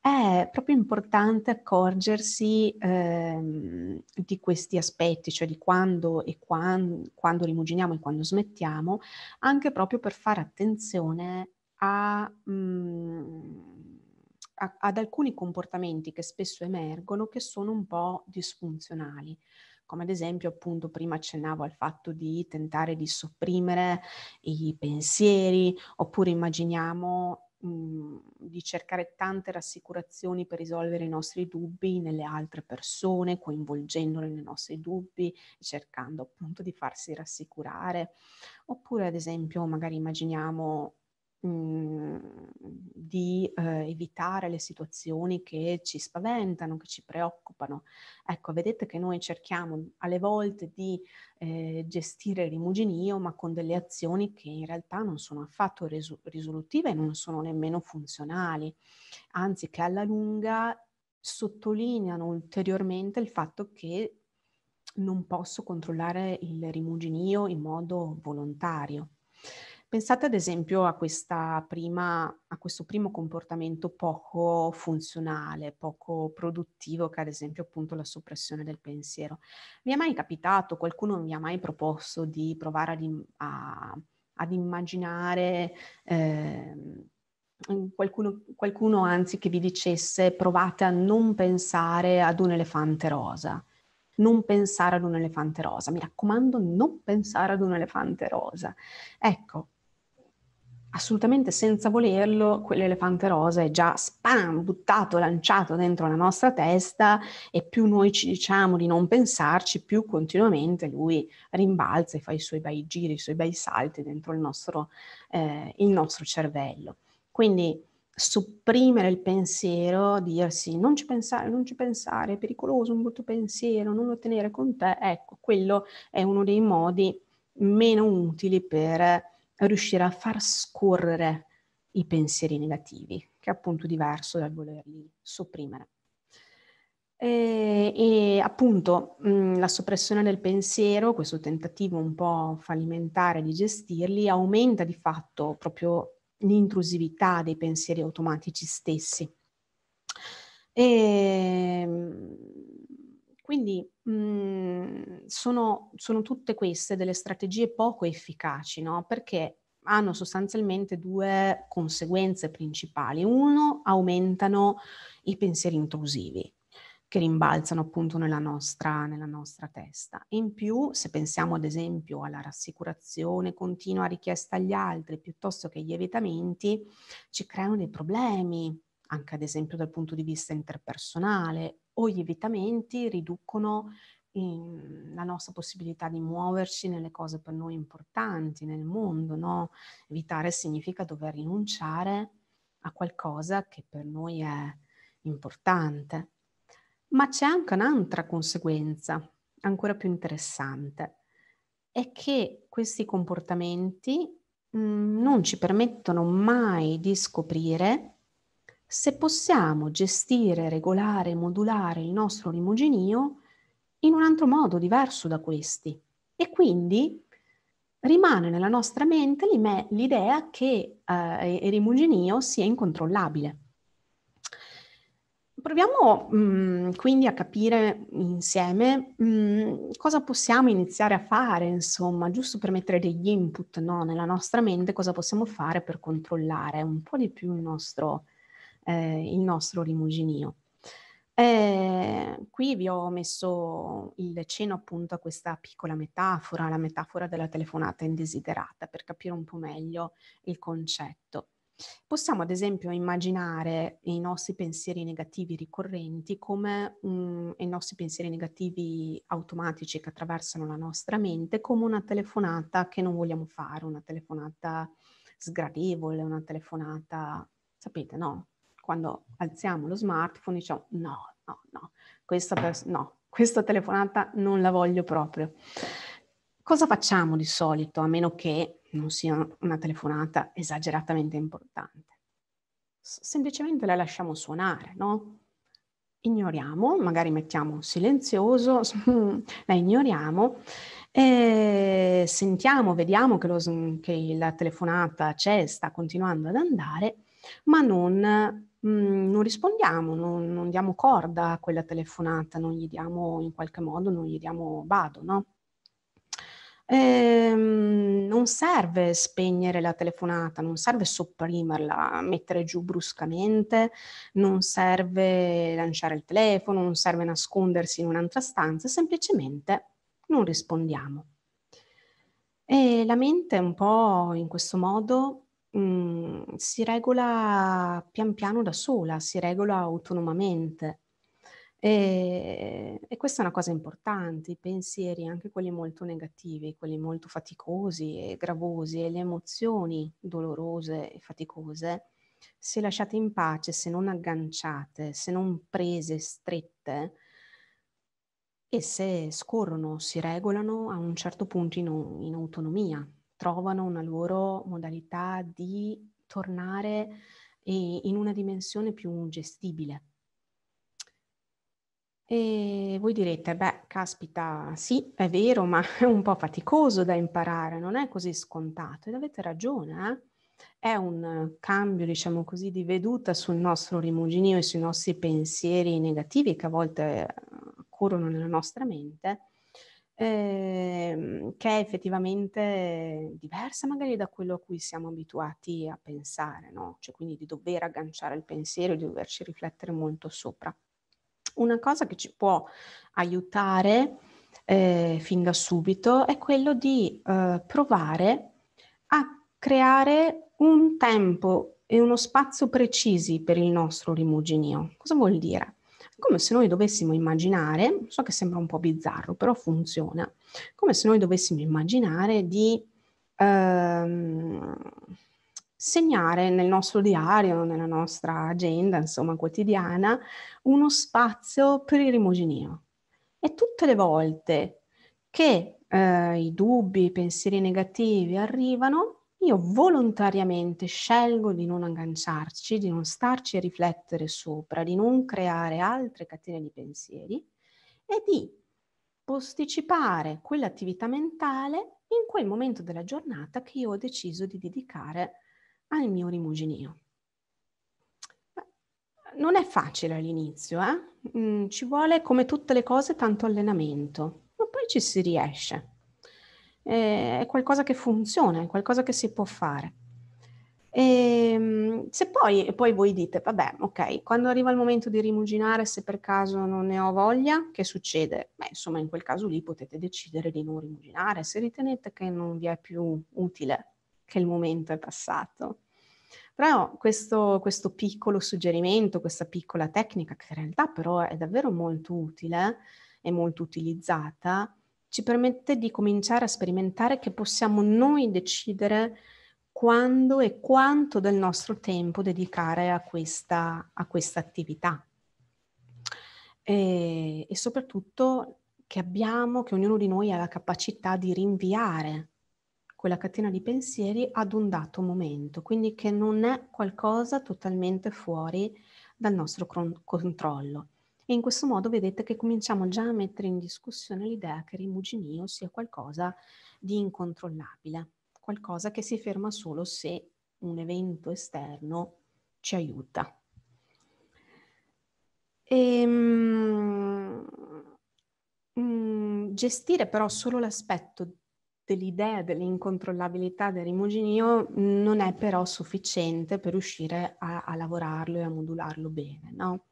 è proprio importante accorgersi eh, di questi aspetti, cioè di quando e quando, quando rimuginiamo e quando smettiamo, anche proprio per fare attenzione a... Mh, mm, a, ad alcuni comportamenti che spesso emergono che sono un po' disfunzionali come ad esempio appunto prima accennavo al fatto di tentare di sopprimere i pensieri, oppure immaginiamo mh, mhmm, di cercare tante rassicurazioni per risolvere i nostri dubbi nelle altre persone, coinvolgendole nei nostri dubbi, cercando appunto di farsi rassicurare, oppure ad esempio magari immaginiamo Mhmm, di eh, evitare le situazioni che ci spaventano, che ci preoccupano. Ecco, vedete che noi cerchiamo alle volte di eh, gestire il rimuginio, ma con delle azioni che in realtà non sono affatto ris- risolutive e non sono nemmeno funzionali, anzi che alla lunga sottolineano ulteriormente il fatto che non posso controllare il rimuginio in modo volontario. Pensate ad esempio a, prima, a, questo primo comportamento poco funzionale, poco produttivo, che è ad esempio appunto la soppressione del pensiero. Vi è mai capitato, qualcuno vi ha mai proposto di provare ad, a, ad immaginare eh, qualcuno, qualcuno anzi che vi dicesse provate a non pensare ad un elefante rosa? non pensare ad un elefante rosa. Mi raccomando, non pensare ad un elefante rosa. Ecco, assolutamente senza volerlo, quell'elefante rosa è già spam, buttato, lanciato dentro la nostra testa e più noi ci diciamo di non pensarci, più continuamente lui rimbalza e fa i suoi bei giri, i suoi bei salti dentro il nostro, eh, il nostro cervello. Quindi sopprimere il pensiero, dirsi non ci pensare, non ci pensare, è pericoloso, un brutto pensiero, non lo tenere con te, ecco, quello è uno dei modi meno utili per riuscire a far scorrere i pensieri negativi, che è appunto diverso dal volerli sopprimere. E, e appunto mh, mm, la soppressione del pensiero, questo tentativo un po' fallimentare di gestirli, aumenta di fatto proprio l'intrusività dei pensieri automatici stessi. E, mm, quindi Mhmm, sono, sono, tutte queste delle strategie poco efficaci, no? Perché hanno sostanzialmente due conseguenze principali. Uno, aumentano i pensieri intrusivi che rimbalzano appunto nella nostra, nella nostra testa. in più, se pensiamo ad esempio alla rassicurazione continua richiesta agli altri piuttosto che agli evitamenti, ci creano dei problemi, anche ad esempio dal punto di vista interpersonale o gli evitamenti riducono in, la nostra possibilità di muoverci nelle cose per noi importanti nel mondo, no? Evitare significa dover rinunciare a qualcosa che per noi è importante. Ma c'è anche un'altra conseguenza, ancora più interessante, è che questi comportamenti mh, mm, non ci permettono mai di scoprire se possiamo gestire, regolare, modulare il nostro rimuginio in un altro modo diverso da questi. E quindi rimane nella nostra mente l'idea che eh, il rimuginio sia incontrollabile. Proviamo mh, mm, quindi a capire insieme mh, mm, cosa possiamo iniziare a fare, insomma, giusto per mettere degli input no, nella nostra mente, cosa possiamo fare per controllare un po' di più il nostro rimuginio eh, il nostro rimuginio. Eh, qui vi ho messo il cenno appunto a questa piccola metafora, la metafora della telefonata indesiderata, per capire un po' meglio il concetto. Possiamo ad esempio immaginare i nostri pensieri negativi ricorrenti come mh, mm, i nostri pensieri negativi automatici che attraversano la nostra mente come una telefonata che non vogliamo fare, una telefonata sgradevole, una telefonata, sapete, no? quando alziamo lo smartphone diciamo no, no, no, questa, pers- no, questa telefonata non la voglio proprio. Cosa facciamo di solito, a meno che non sia una telefonata esageratamente importante? Semplicemente la lasciamo suonare, no? Ignoriamo, magari mettiamo silenzioso, la ignoriamo, e sentiamo, vediamo che, lo, che la telefonata c'è, sta continuando ad andare, ma non Mhmm, non rispondiamo, non, non, diamo corda a quella telefonata, non gli diamo in qualche modo, non gli diamo bado, no? Ehm, non serve spegnere la telefonata, non serve sopprimerla, mettere giù bruscamente, non serve lanciare il telefono, non serve nascondersi in un'altra stanza, semplicemente non rispondiamo. E la mente un po' in questo modo Mm, si regola pian piano da sola, si regola autonomamente. E, e, questa è una cosa importante, i pensieri, anche quelli molto negativi, quelli molto faticosi e gravosi, e le emozioni dolorose e faticose, se lasciate in pace, se non agganciate, se non prese strette, esse scorrono, si regolano a un certo punto in, in autonomia, trovano una loro modalità di tornare in una dimensione più gestibile. E voi direte, beh, caspita, sì, è vero, ma è un po' faticoso da imparare, non è così scontato ed avete ragione, eh? è un cambio, diciamo così, di veduta sul nostro rimuginio e sui nostri pensieri negativi che a volte accorrono eh, nella nostra mente Ehm, che è effettivamente diversa magari da quello a cui siamo abituati a pensare, no? cioè quindi di dover agganciare il pensiero, di doverci riflettere molto sopra. Una cosa che ci può aiutare eh, fin da subito è quello di eh, provare a creare un tempo e uno spazio precisi per il nostro rimuginio. Cosa vuol dire? come se noi dovessimo immaginare, so che sembra un po' bizzarro, però funziona, come se noi dovessimo immaginare di ehm, segnare nel nostro diario, nella nostra agenda, insomma, quotidiana, uno spazio per il rimuginio. E tutte le volte che eh, i dubbi, i pensieri negativi arrivano, io volontariamente scelgo di non agganciarci, di non starci a riflettere sopra, di non creare altre catene di pensieri e di posticipare quell'attività mentale in quel momento della giornata che io ho deciso di dedicare al mio rimuginio. Non è facile all'inizio, eh? Mm, ci vuole come tutte le cose tanto allenamento, ma poi ci si riesce. Eh, è qualcosa che funziona, è qualcosa che si può fare. E ehm, se poi, poi, voi dite, vabbè, ok, quando arriva il momento di rimuginare, se per caso non ne ho voglia, che succede? Beh, insomma, in quel caso lì potete decidere di non rimuginare, se ritenete che non vi è più utile, che il momento è passato. Però questo, questo piccolo suggerimento, questa piccola tecnica, che in realtà però è davvero molto utile e molto utilizzata, ci permette di cominciare a sperimentare che possiamo noi decidere quando e quanto del nostro tempo dedicare a questa, a questa attività. E, e soprattutto che abbiamo, che ognuno di noi ha la capacità di rinviare quella catena di pensieri ad un dato momento, quindi che non è qualcosa totalmente fuori dal nostro controllo. E in questo modo vedete che cominciamo già a mettere in discussione l'idea che il rimuginio sia qualcosa di incontrollabile, qualcosa che si ferma solo se un evento esterno ci aiuta. Ehm, mh, mm, gestire però solo l'aspetto dell'idea dell'incontrollabilità del rimuginio non è però sufficiente per riuscire a, a lavorarlo e a modularlo bene, no?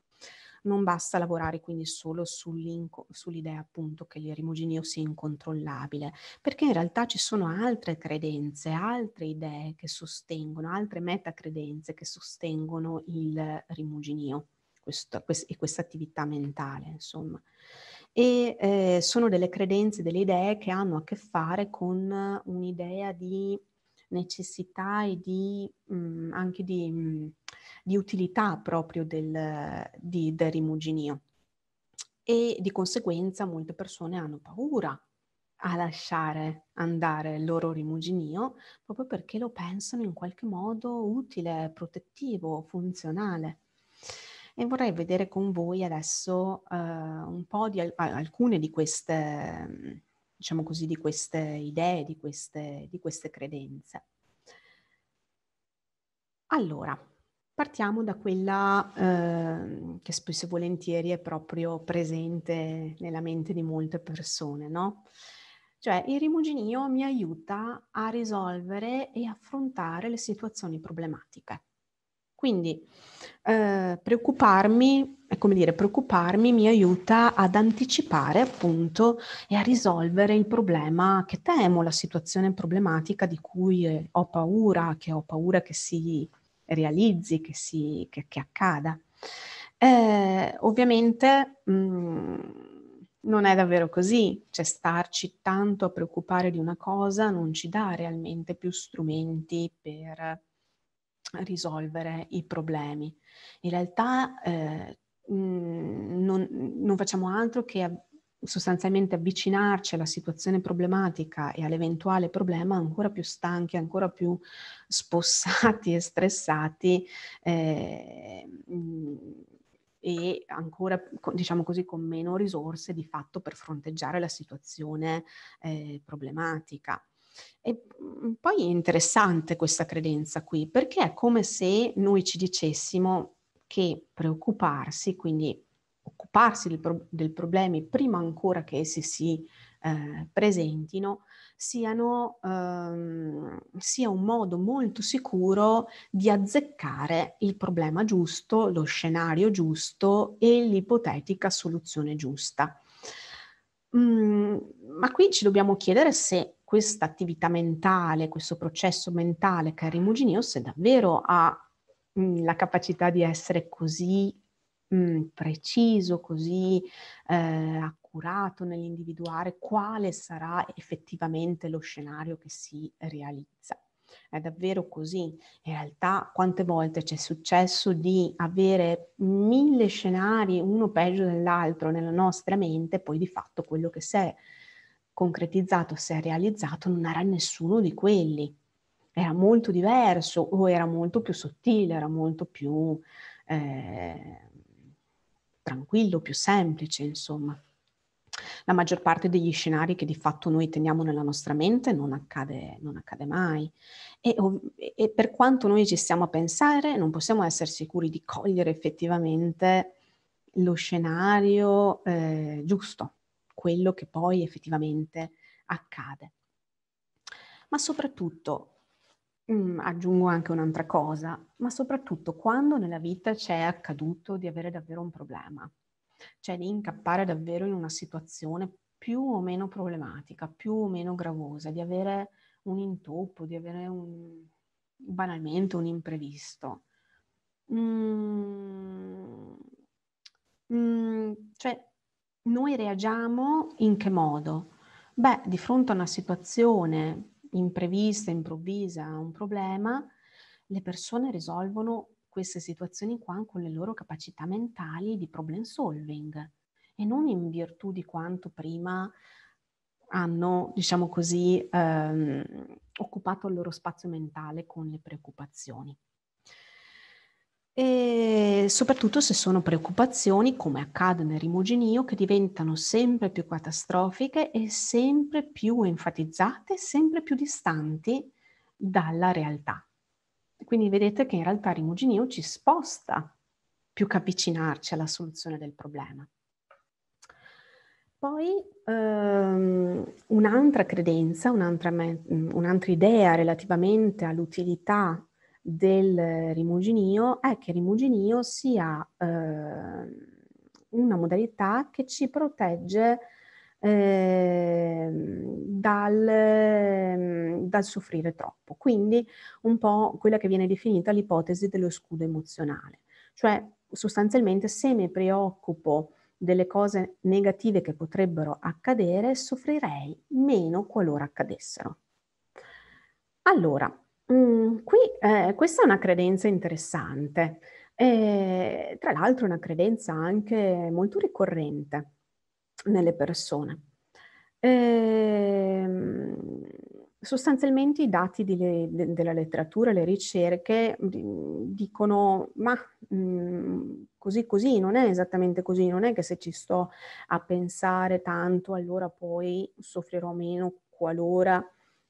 non basta lavorare quindi solo sull'idea appunto che l'irimoginio sia incontrollabile, perché in realtà ci sono altre credenze, altre idee che sostengono, altre metacredenze che sostengono il rimuginio questo, quest, e questa attività mentale, insomma e eh, sono delle credenze, delle idee che hanno a che fare con un'idea di necessità e di, mh, mm, anche di, mh, mm, di, utilità proprio del, di, del rimuginio. E di conseguenza molte persone hanno paura a lasciare andare il loro rimuginio proprio perché lo pensano in qualche modo utile, protettivo, funzionale. E vorrei vedere con voi adesso eh, un po' di alcune di queste mm, diciamo così, di queste idee, di queste, di queste credenze. Allora, partiamo da quella eh, che spesso e volentieri è proprio presente nella mente di molte persone, no? Cioè il rimuginio mi aiuta a risolvere e affrontare le situazioni problematiche. Quindi eh, preoccuparmi, è come dire, preoccuparmi mi aiuta ad anticipare appunto e a risolvere il problema che temo, la situazione problematica di cui eh, ho paura, che ho paura che si realizzi, che, si, che, che accada. Eh, ovviamente mh, mm, non è davvero così, cioè starci tanto a preoccupare di una cosa non ci dà realmente più strumenti per risolvere i problemi. In realtà eh, non, non, facciamo altro che sostanzialmente avvicinarci alla situazione problematica e all'eventuale problema ancora più stanchi, ancora più spossati e stressati eh, e ancora, diciamo così, con meno risorse di fatto per fronteggiare la situazione eh, problematica. E mm, poi è interessante questa credenza qui, perché è come se noi ci dicessimo che preoccuparsi, quindi occuparsi del, pro- del problemi prima ancora che essi si eh, presentino, siano, ehm, sia un modo molto sicuro di azzeccare il problema giusto, lo scenario giusto e l'ipotetica soluzione giusta. Mm, ma qui ci dobbiamo chiedere se questa attività mentale, questo processo mentale che rimuginio, se davvero ha mh, mm, la capacità di essere così mh, mm, preciso, così eh, accurato nell'individuare quale sarà effettivamente lo scenario che si realizza. È davvero così. In realtà quante volte ci è successo di avere mille scenari, uno peggio dell'altro, nella nostra mente, poi di fatto quello che si è concretizzato, se realizzato, non era nessuno di quelli. Era molto diverso o era molto più sottile, era molto più eh, tranquillo, più semplice, insomma. La maggior parte degli scenari che di fatto noi teniamo nella nostra mente non accade, non accade mai. E, e per quanto noi ci stiamo a pensare, non possiamo essere sicuri di cogliere effettivamente lo scenario eh, giusto, quello che poi effettivamente accade. Ma soprattutto, mh, mm, aggiungo anche un'altra cosa, ma soprattutto quando nella vita ci è accaduto di avere davvero un problema, cioè di incappare davvero in una situazione più o meno problematica, più o meno gravosa, di avere un intoppo, di avere un, banalmente un imprevisto. Mm, mm, cioè, noi reagiamo in che modo? Beh, di fronte a una situazione imprevista, improvvisa, un problema, le persone risolvono queste situazioni qua con le loro capacità mentali di problem solving e non in virtù di quanto prima hanno, diciamo così, ehm, occupato il loro spazio mentale con le preoccupazioni e soprattutto se sono preoccupazioni, come accade nel rimuginio, che diventano sempre più catastrofiche e sempre più enfatizzate, sempre più distanti dalla realtà. Quindi vedete che in realtà il rimogenio ci sposta più che avvicinarci alla soluzione del problema. Poi ehm, un'altra credenza, un'altra, me- un'altra idea relativamente all'utilità del rimuginio è che il rimuginio sia eh, una modalità che ci protegge eh, dal, ehm, dal, soffrire troppo, quindi un po' quella che viene definita l'ipotesi dello scudo emozionale, cioè sostanzialmente se mi preoccupo delle cose negative che potrebbero accadere, soffrirei meno qualora accadessero. Allora, Mhmm, qui, ehm, questa è una credenza interessante, ehm, tra l'altro una credenza anche molto ricorrente nelle persone. Ehm, sostanzialmente i dati di le de della letteratura, le ricerche dicono: ma mhmm, così così, non è esattamente così, non è che se ci sto a pensare tanto allora poi soffrirò meno qualora"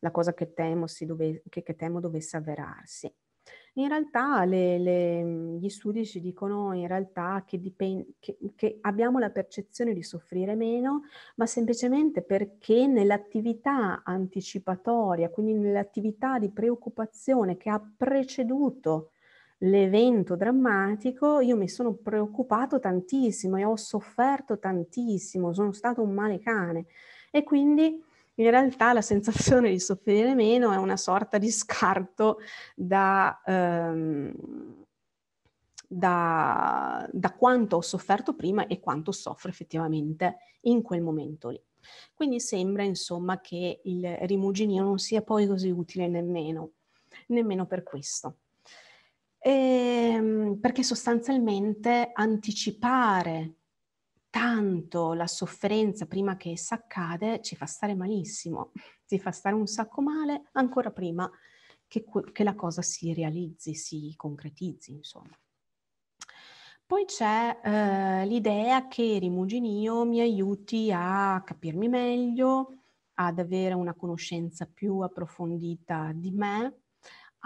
la cosa che temo, dove, che, che temo dovesse avverarsi. In realtà le, le, gli studi ci dicono che, dipende, che, che, abbiamo la percezione di soffrire meno, ma semplicemente perché nell'attività anticipatoria, quindi nell'attività di preoccupazione che ha preceduto l'evento drammatico, io mi sono preoccupato tantissimo e ho sofferto tantissimo, sono stato un male cane e quindi in realtà la sensazione di soffrire meno è una sorta di scarto da, ehm, da, da quanto ho sofferto prima e quanto soffro effettivamente in quel momento lì. Quindi sembra insomma che il rimuginio non sia poi così utile nemmeno, nemmeno per questo. E, ehm, perché sostanzialmente anticipare tanto la sofferenza prima che essa accade ci fa stare malissimo, ci fa stare un sacco male ancora prima che, che la cosa si realizzi, si concretizzi, insomma. Poi c'è eh, l'idea che rimuginio mi aiuti a capirmi meglio, ad avere una conoscenza più approfondita di me,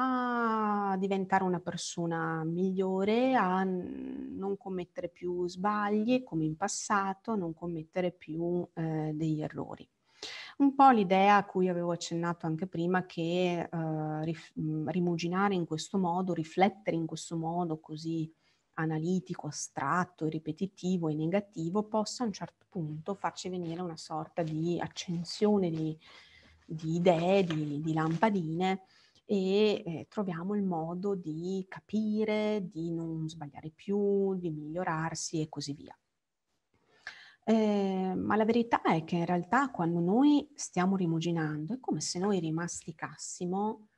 a diventare una persona migliore, a non commettere più sbagli come in passato, non commettere più eh, degli errori. Un po' l'idea a cui avevo accennato anche prima che eh, rif- mm, rimuginare in questo modo, riflettere in questo modo così analitico, astratto, ripetitivo e negativo possa a un certo punto farci venire una sorta di accensione di, di idee, di, di lampadine e eh, troviamo il modo di capire, di non sbagliare più, di migliorarsi e così via. Eh, ma la verità è che in realtà quando noi stiamo rimuginando è come se noi rimasticassimo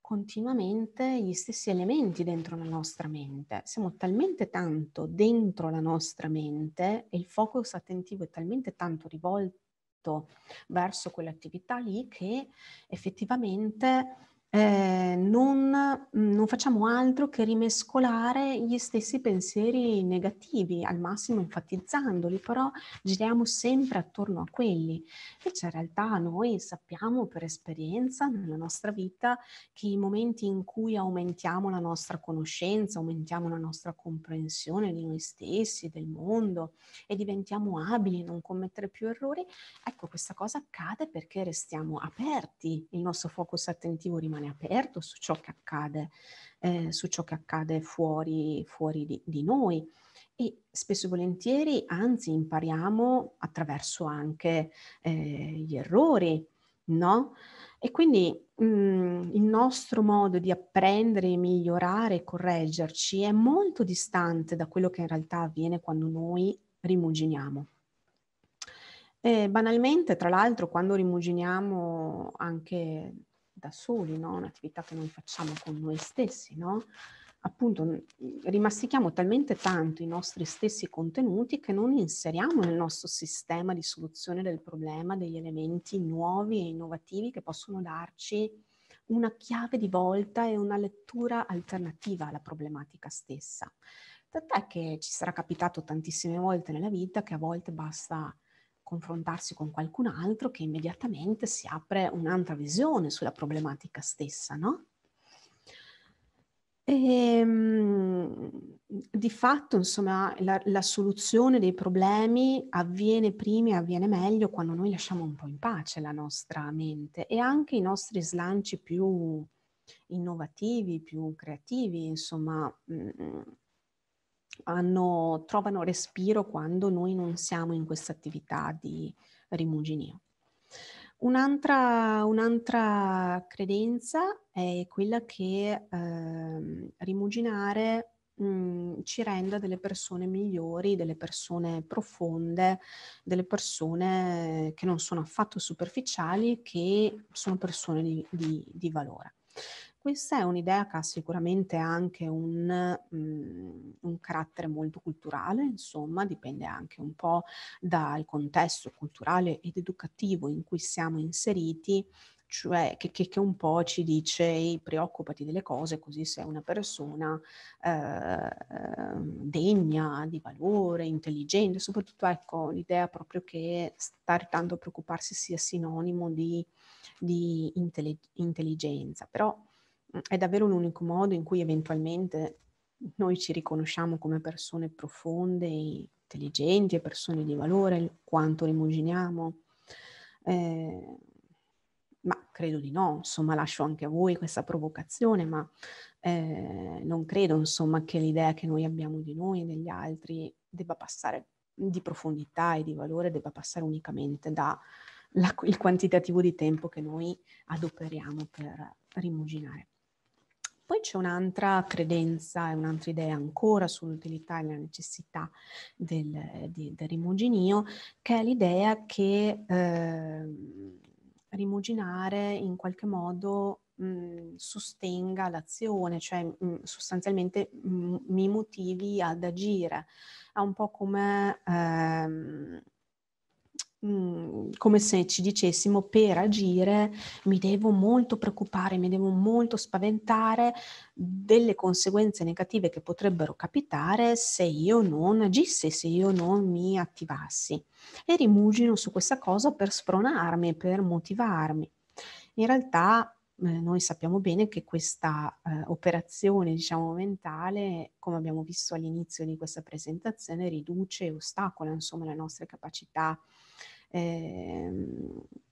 continuamente gli stessi elementi dentro la nostra mente. Siamo talmente tanto dentro la nostra mente e il focus attentivo è talmente tanto rivolto verso quell'attività lì che effettivamente eh, non, non, facciamo altro che rimescolare gli stessi pensieri negativi, al massimo enfatizzandoli, però giriamo sempre attorno a quelli. Invece cioè, in realtà noi sappiamo per esperienza nella nostra vita che i momenti in cui aumentiamo la nostra conoscenza, aumentiamo la nostra comprensione di noi stessi, del mondo e diventiamo abili a non commettere più errori, ecco questa cosa accade perché restiamo aperti, il nostro focus attentivo rimane rimane aperto su ciò che accade, eh, su ciò che accade fuori, fuori di, di noi. E spesso e volentieri, anzi, impariamo attraverso anche eh, gli errori, no? E quindi mh, mm, il nostro modo di apprendere, migliorare e correggerci è molto distante da quello che in realtà avviene quando noi rimuginiamo. E eh, banalmente, tra l'altro, quando rimuginiamo anche da soli, no? un'attività che noi facciamo con noi stessi, no? appunto rimastichiamo talmente tanto i nostri stessi contenuti che non inseriamo nel nostro sistema di soluzione del problema degli elementi nuovi e innovativi che possono darci una chiave di volta e una lettura alternativa alla problematica stessa. Tant'è che ci sarà capitato tantissime volte nella vita che a volte basta confrontarsi con qualcun altro che immediatamente si apre un'altra visione sulla problematica stessa, no? E, ehm, di fatto, insomma, la, la, soluzione dei problemi avviene prima e avviene meglio quando noi lasciamo un po' in pace la nostra mente e anche i nostri slanci più innovativi, più creativi, insomma, mh, mm, hanno, trovano respiro quando noi non siamo in questa attività di rimuginio. Un'altra, un'altra credenza è quella che eh, rimuginare mhmm, ci renda delle persone migliori, delle persone profonde, delle persone che non sono affatto superficiali e che sono persone di, di, di valore. Questa è un'idea che ha sicuramente anche un, um, un, carattere molto culturale, insomma, dipende anche un po' dal contesto culturale ed educativo in cui siamo inseriti, cioè che, che, che un po' ci dice preoccupati delle cose così sei una persona eh, degna, di valore, intelligente, soprattutto ecco l'idea proprio che stare tanto a preoccuparsi sia sinonimo di, di intelli- intelligenza, però è davvero l'unico modo in cui eventualmente noi ci riconosciamo come persone profonde, intelligenti e persone di valore, quanto rimuginiamo. Eh, ma credo di no, insomma lascio anche a voi questa provocazione, ma eh, non credo insomma che l'idea che noi abbiamo di noi e degli altri debba passare di profondità e di valore, debba passare unicamente dal quantitativo di tempo che noi adoperiamo per rimuginare. Poi c'è un'altra credenza e un'altra idea ancora sull'utilità e la necessità del, di, del rimuginio, che è l'idea che eh, rimuginare in qualche modo mh, sostenga l'azione, cioè mh, sostanzialmente mh, mi motivi ad agire. È un po' come... Ehm, Mhmm, come se ci dicessimo per agire mi devo molto preoccupare, mi devo molto spaventare delle conseguenze negative che potrebbero capitare se io non agisse, se io non mi attivassi. E rimugino su questa cosa per spronarmi, per motivarmi. In realtà eh, noi sappiamo bene che questa eh, operazione, diciamo, mentale, come abbiamo visto all'inizio di questa presentazione, riduce e ostacola, insomma, le nostre capacità eh,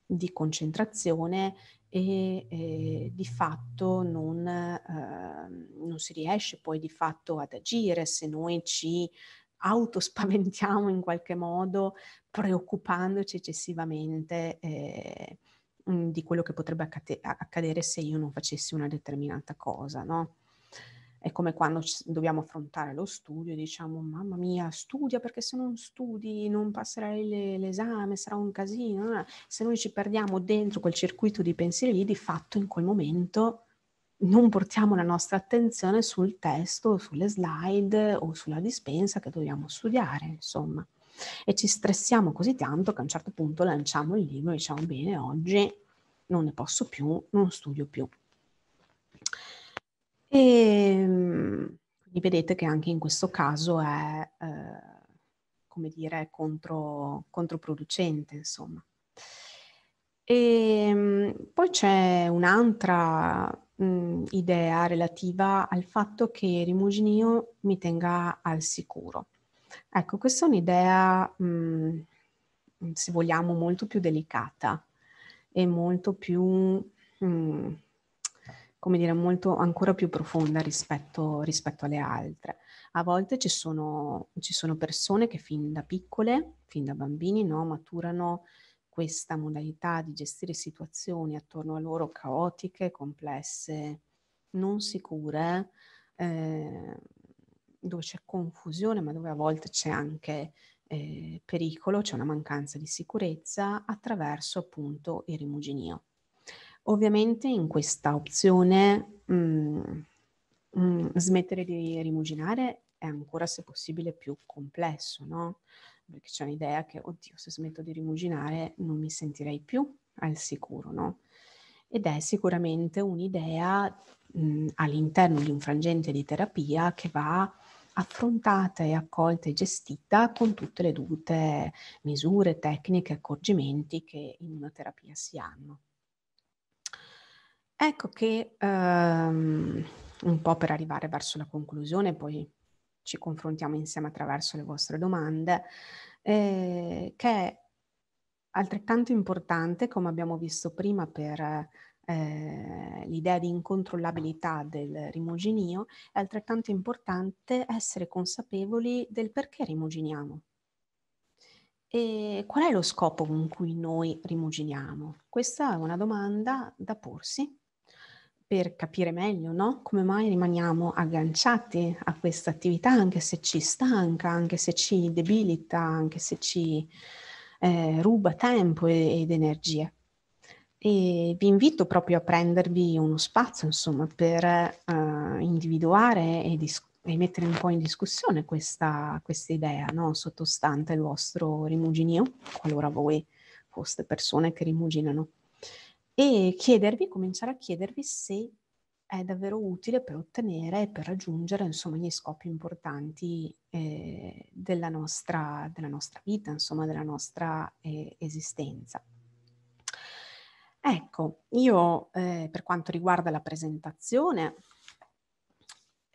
di concentrazione e eh, di fatto non, eh, non, si riesce poi di fatto ad agire se noi ci autospaventiamo in qualche modo preoccupandoci eccessivamente eh, di quello che potrebbe accadere se io non facessi una determinata cosa, no? È come quando dobbiamo affrontare lo studio e diciamo mamma mia studia perché se non studi non passerai le, l'esame, sarà un casino. Se noi ci perdiamo dentro quel circuito di pensieri lì, di fatto in quel momento non portiamo la nostra attenzione sul testo, sulle slide o sulla dispensa che dobbiamo studiare, insomma. E ci stressiamo così tanto che a un certo punto lanciamo il libro e diciamo bene, oggi non ne posso più, non studio più. E ehm, quindi vedete che anche in questo caso è, eh, come dire, contro, controproducente, insomma. E ehm, poi c'è un'altra mh, idea relativa al fatto che Rimuginio mi tenga al sicuro. Ecco, questa è un'idea, mh, se vogliamo, molto più delicata e molto più... Mh, come dire, molto ancora più profonda rispetto, rispetto alle altre. A volte ci sono, ci sono, persone che fin da piccole, fin da bambini, no, maturano questa modalità di gestire situazioni attorno a loro caotiche, complesse, non sicure, eh, dove c'è confusione, ma dove a volte c'è anche eh, pericolo, c'è una mancanza di sicurezza attraverso appunto il rimuginio. Ovviamente in questa opzione mh, mm, mh, mm, smettere di rimuginare è ancora, se possibile, più complesso, no? Perché c'è un'idea che, oddio, se smetto di rimuginare non mi sentirei più al sicuro, no? Ed è sicuramente un'idea mh, mm, all'interno di un frangente di terapia che va affrontata e accolta e gestita con tutte le dovute misure, tecniche, accorgimenti che in una terapia si hanno. Ecco che ehm, un po' per arrivare verso la conclusione, poi ci confrontiamo insieme attraverso le vostre domande, eh, che è altrettanto importante, come abbiamo visto prima per eh, l'idea di incontrollabilità del rimuginio, è altrettanto importante essere consapevoli del perché rimuginiamo. E qual è lo scopo con cui noi rimuginiamo? Questa è una domanda da porsi per capire meglio no? come mai rimaniamo agganciati a questa attività anche se ci stanca, anche se ci debilita, anche se ci eh, ruba tempo ed energie. E vi invito proprio a prendervi uno spazio, insomma, per eh, individuare e, dis- e, mettere un po' in discussione questa, questa idea no? sottostante il vostro rimuginio, qualora voi foste persone che rimuginano e chiedervi, cominciare a chiedervi se è davvero utile per ottenere e per raggiungere insomma, gli scopi importanti eh, della, nostra, della, nostra, vita, insomma, della nostra eh, esistenza. Ecco, io eh, per quanto riguarda la presentazione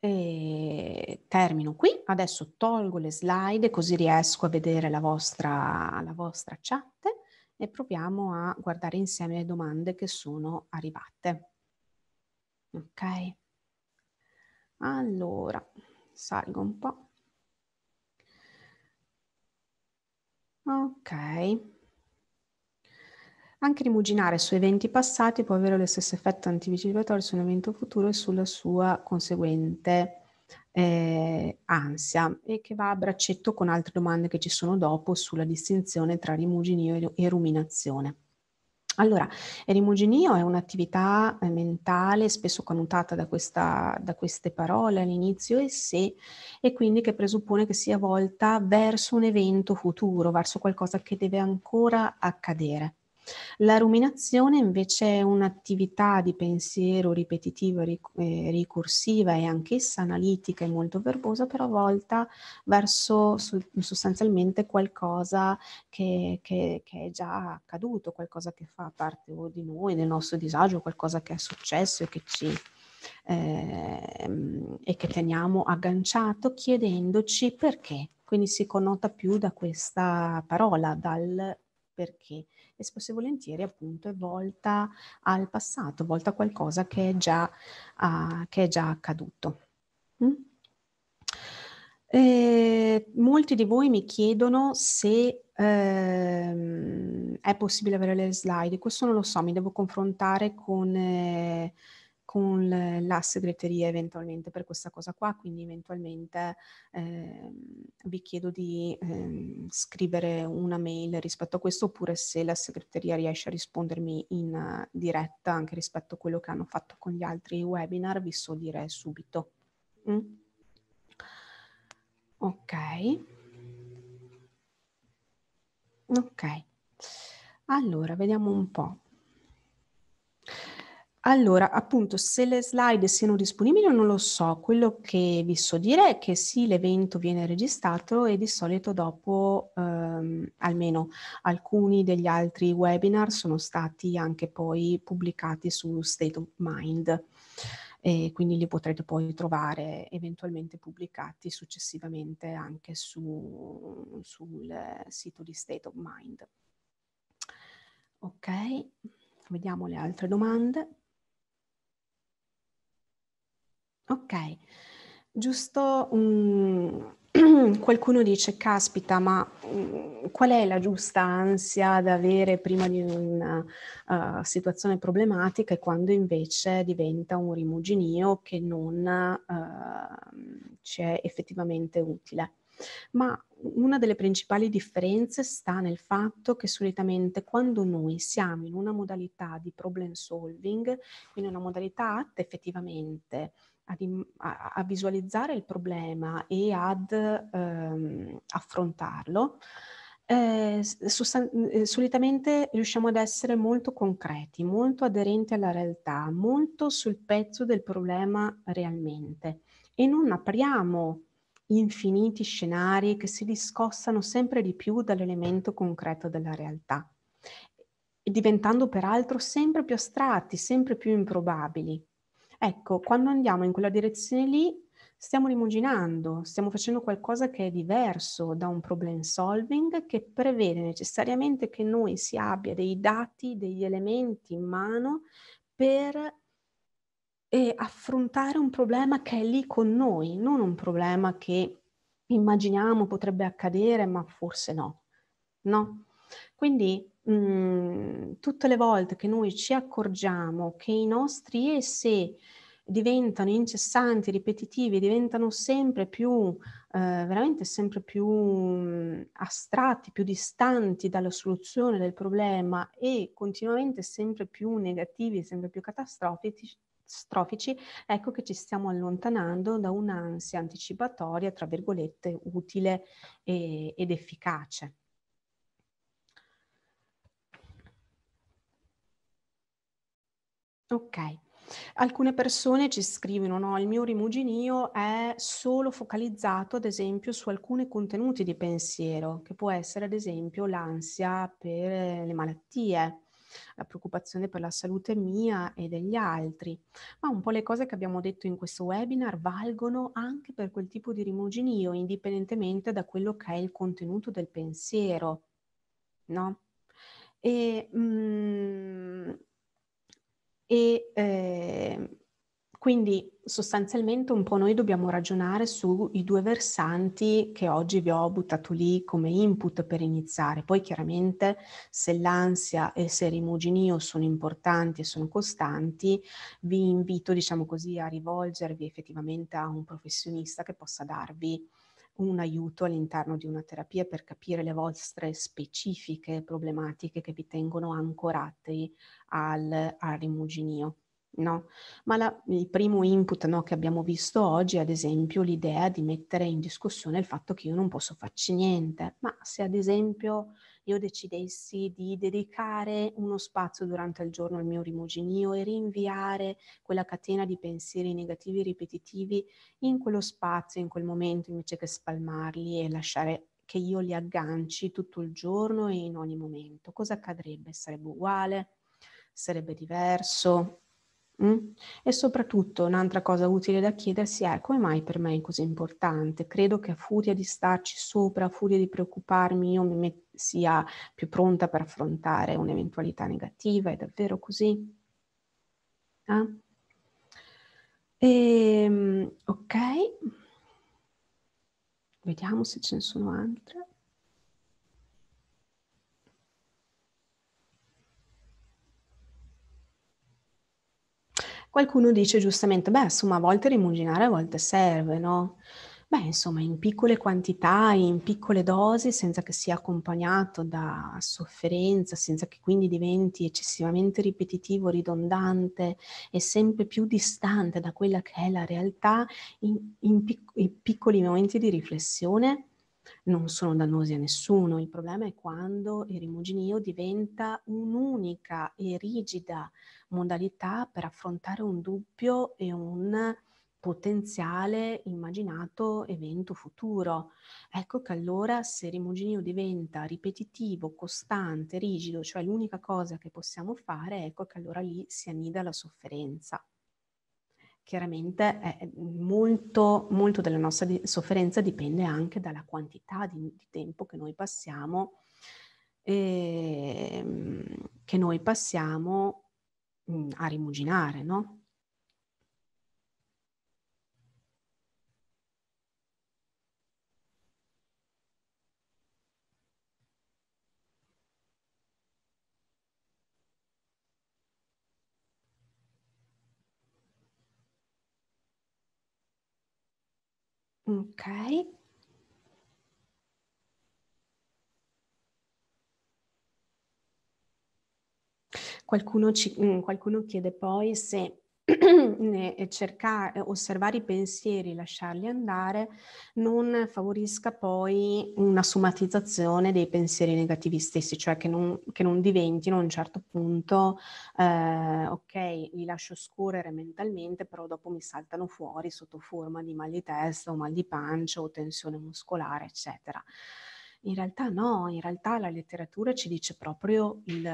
eh, termino qui, adesso tolgo le slide così riesco a vedere la vostra, la vostra chat e proviamo a guardare insieme le domande che sono arrivate. Ok? Allora, salgo un po'. Ok. Anche rimuginare su eventi passati può avere lo stesso effetto anticipatorio su un evento futuro e sulla sua conseguente eh, ansia e che va a braccetto con altre domande che ci sono dopo sulla distinzione tra rimuginio e ruminazione. Allora, il rimuginio è un'attività eh, mentale spesso connotata da, questa, da queste parole all'inizio e se, e quindi che presuppone che sia volta verso un evento futuro, verso qualcosa che deve ancora accadere. La ruminazione invece è un'attività di pensiero ripetitiva, ric- eh, e anch'essa analitica e molto verbosa, però volta verso sostanzialmente qualcosa che, che, che, è già accaduto, qualcosa che fa parte di noi, del nostro disagio, qualcosa che è successo e che ci eh, e che teniamo agganciato chiedendoci perché. Quindi si connota più da questa parola, dal perché e spesso e volentieri appunto è volta al passato, volta a qualcosa che è già, uh, che è già accaduto. Mm? Eh, molti di voi mi chiedono se ehm, è possibile avere le slide. Questo non lo so, mi devo confrontare con, eh, con la segreteria eventualmente per questa cosa qua, quindi eventualmente eh, vi chiedo di eh, scrivere una mail rispetto a questo oppure se la segreteria riesce a rispondermi in eh, diretta anche rispetto a quello che hanno fatto con gli altri webinar, vi so dire subito. Mm? Ok. Ok. Allora, vediamo un po'. Allora, appunto, se le slide siano disponibili non lo so, quello che vi so dire è che sì, l'evento viene registrato e di solito dopo, ehm, almeno alcuni degli altri webinar sono stati anche poi pubblicati su State of Mind e quindi li potrete poi trovare eventualmente pubblicati successivamente anche su, sul sito di State of Mind. Ok, vediamo le altre domande. Ok, giusto, um, qualcuno dice, caspita, ma um, qual è la giusta ansia da avere prima di una uh, situazione problematica e quando invece diventa un rimuginio che non uh, ci è effettivamente utile? Ma una delle principali differenze sta nel fatto che solitamente quando noi siamo in una modalità di problem solving, quindi una modalità effettivamente a, a, visualizzare il problema e ad ehm, affrontarlo, eh, eh, solitamente riusciamo ad essere molto concreti, molto aderenti alla realtà, molto sul pezzo del problema realmente e non apriamo infiniti scenari che si discostano sempre di più dall'elemento concreto della realtà, diventando peraltro sempre più astratti, sempre più improbabili. Ecco, quando andiamo in quella direzione lì, stiamo rimuginando, stiamo facendo qualcosa che è diverso da un problem solving che prevede necessariamente che noi si abbia dei dati, degli elementi in mano per eh, affrontare un problema che è lì con noi, non un problema che immaginiamo potrebbe accadere, ma forse no. No? Quindi Mhmm, tutte le volte che noi ci accorgiamo che i nostri e se diventano incessanti, ripetitivi, diventano sempre più, eh, veramente sempre più mh, mhmm, astratti, più distanti dalla soluzione del problema e continuamente sempre più negativi, sempre più catastrofici, strofici, ecco che ci stiamo allontanando da un'ansia anticipatoria, tra virgolette, utile e, ed efficace. Ok. Alcune persone ci scrivono, no, il mio rimuginio è solo focalizzato ad esempio su alcuni contenuti di pensiero, che può essere ad esempio l'ansia per eh, le malattie, la preoccupazione per la salute mia e degli altri, ma un po' le cose che abbiamo detto in questo webinar valgono anche per quel tipo di rimuginio, indipendentemente da quello che è il contenuto del pensiero, no? E, mh, mm, e eh, quindi sostanzialmente un po' noi dobbiamo ragionare sui due versanti che oggi vi ho buttato lì come input per iniziare. Poi chiaramente se l'ansia e se il rimuginio sono importanti e sono costanti, vi invito, diciamo così, a rivolgervi effettivamente a un professionista che possa darvi un aiuto all'interno di una terapia per capire le vostre specifiche problematiche che vi tengono ancorate al, al rimuginio. No? Ma la, il primo input no, che abbiamo visto oggi è ad esempio l'idea di mettere in discussione il fatto che io non posso farci niente, ma se ad esempio io decidessi di dedicare uno spazio durante il giorno al mio rimuginio e rinviare quella catena di pensieri negativi e ripetitivi in quello spazio, in quel momento, invece che spalmarli e lasciare che io li agganci tutto il giorno e in ogni momento. Cosa accadrebbe? Sarebbe uguale? Sarebbe diverso? Mm? E soprattutto un'altra cosa utile da chiedersi è come mai per me è così importante? Credo che a furia di starci sopra, a furia di preoccuparmi, io mi met- sia più pronta per affrontare un'eventualità negativa, è davvero così? Eh? Ah? E, ehm, ok, vediamo se ce ne sono altre. Qualcuno dice giustamente, beh, insomma, a volte rimuginare a volte serve, no? Beh, insomma, in piccole quantità, in piccole dosi, senza che sia accompagnato da sofferenza, senza che quindi diventi eccessivamente ripetitivo, ridondante e sempre più distante da quella che è la realtà, in, in, pic- in piccoli momenti di riflessione, non sono dannosi a nessuno. Il problema è quando il rimuginio diventa un'unica e rigida modalità per affrontare un dubbio e un potenziale immaginato evento futuro. Ecco che allora se il rimuginio diventa ripetitivo, costante, rigido, cioè l'unica cosa che possiamo fare, ecco che allora lì si annida la sofferenza. Chiaramente è eh, molto, molto della nostra sofferenza dipende anche dalla quantità di, di tempo che noi passiamo, eh, che noi passiamo a rimuginare, no? Ok. Qualcuno, ci, mm, qualcuno chiede poi se e cercare, osservare i pensieri, lasciarli andare, non favorisca poi una somatizzazione dei pensieri negativi stessi, cioè che non, che non diventino a un certo punto, eh, ok, li lascio scorrere mentalmente, però dopo mi saltano fuori sotto forma di mal di testa o mal di pancia o tensione muscolare, eccetera. In realtà no, in realtà la letteratura ci dice proprio il,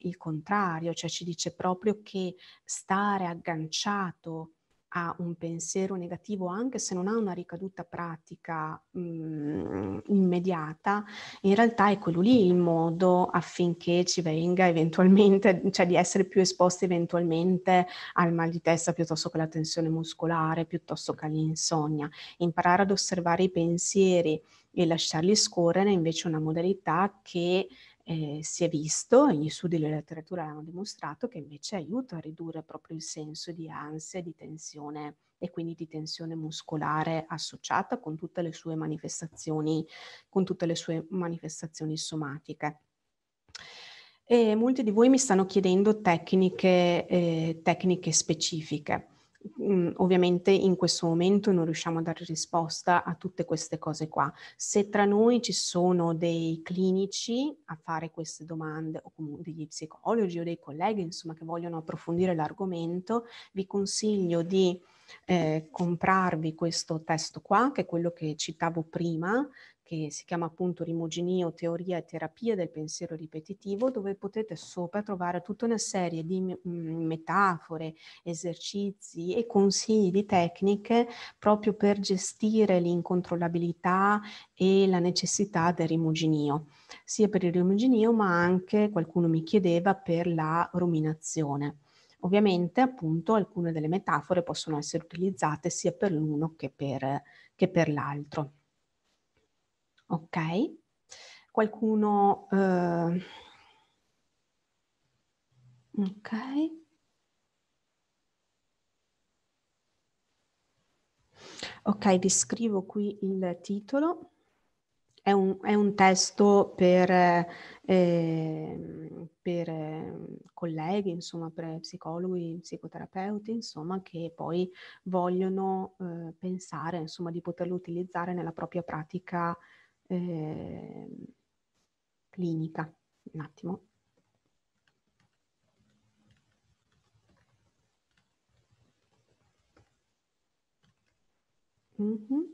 il contrario, cioè ci dice proprio che stare agganciato ha un pensiero negativo, anche se non ha una ricaduta pratica mh, mm, immediata, in realtà è quello lì il modo affinché ci venga eventualmente, cioè di essere più esposti eventualmente al mal di testa piuttosto che alla tensione muscolare, piuttosto che all'insonnia. Imparare ad osservare i pensieri e lasciarli scorrere è invece una modalità che eh, si è visto, gli studi della letteratura hanno dimostrato che invece aiuta a ridurre proprio il senso di ansia e di tensione e quindi di tensione muscolare associata con tutte le sue manifestazioni, con tutte le sue manifestazioni somatiche. E molti di voi mi stanno chiedendo tecniche, eh, tecniche specifiche. Mhmm, ovviamente in questo momento non riusciamo a dare risposta a tutte queste cose qua. Se tra noi ci sono dei clinici a fare queste domande o comunque degli psicologi o dei colleghi, insomma, che vogliono approfondire l'argomento, vi consiglio di eh, comprarvi questo testo qua, che è quello che citavo prima, che si chiama appunto Rimoginio, teoria e terapia del pensiero ripetitivo, dove potete sopra trovare tutta una serie di mm, metafore, esercizi e consigli di tecniche proprio per gestire l'incontrollabilità e la necessità del rimuginio, sia per il rimuginio ma anche, qualcuno mi chiedeva, per la ruminazione. Ovviamente appunto alcune delle metafore possono essere utilizzate sia per l'uno che per, che per l'altro ok? Qualcuno... Eh, ok. Ok, vi scrivo qui il titolo. È un, è un testo per, ehm, eh, per, colleghi, insomma, per psicologi, psicoterapeuti, insomma, che poi vogliono eh, pensare, insomma, di poterlo utilizzare nella propria pratica eh, clinica. Un attimo. Mm -hmm.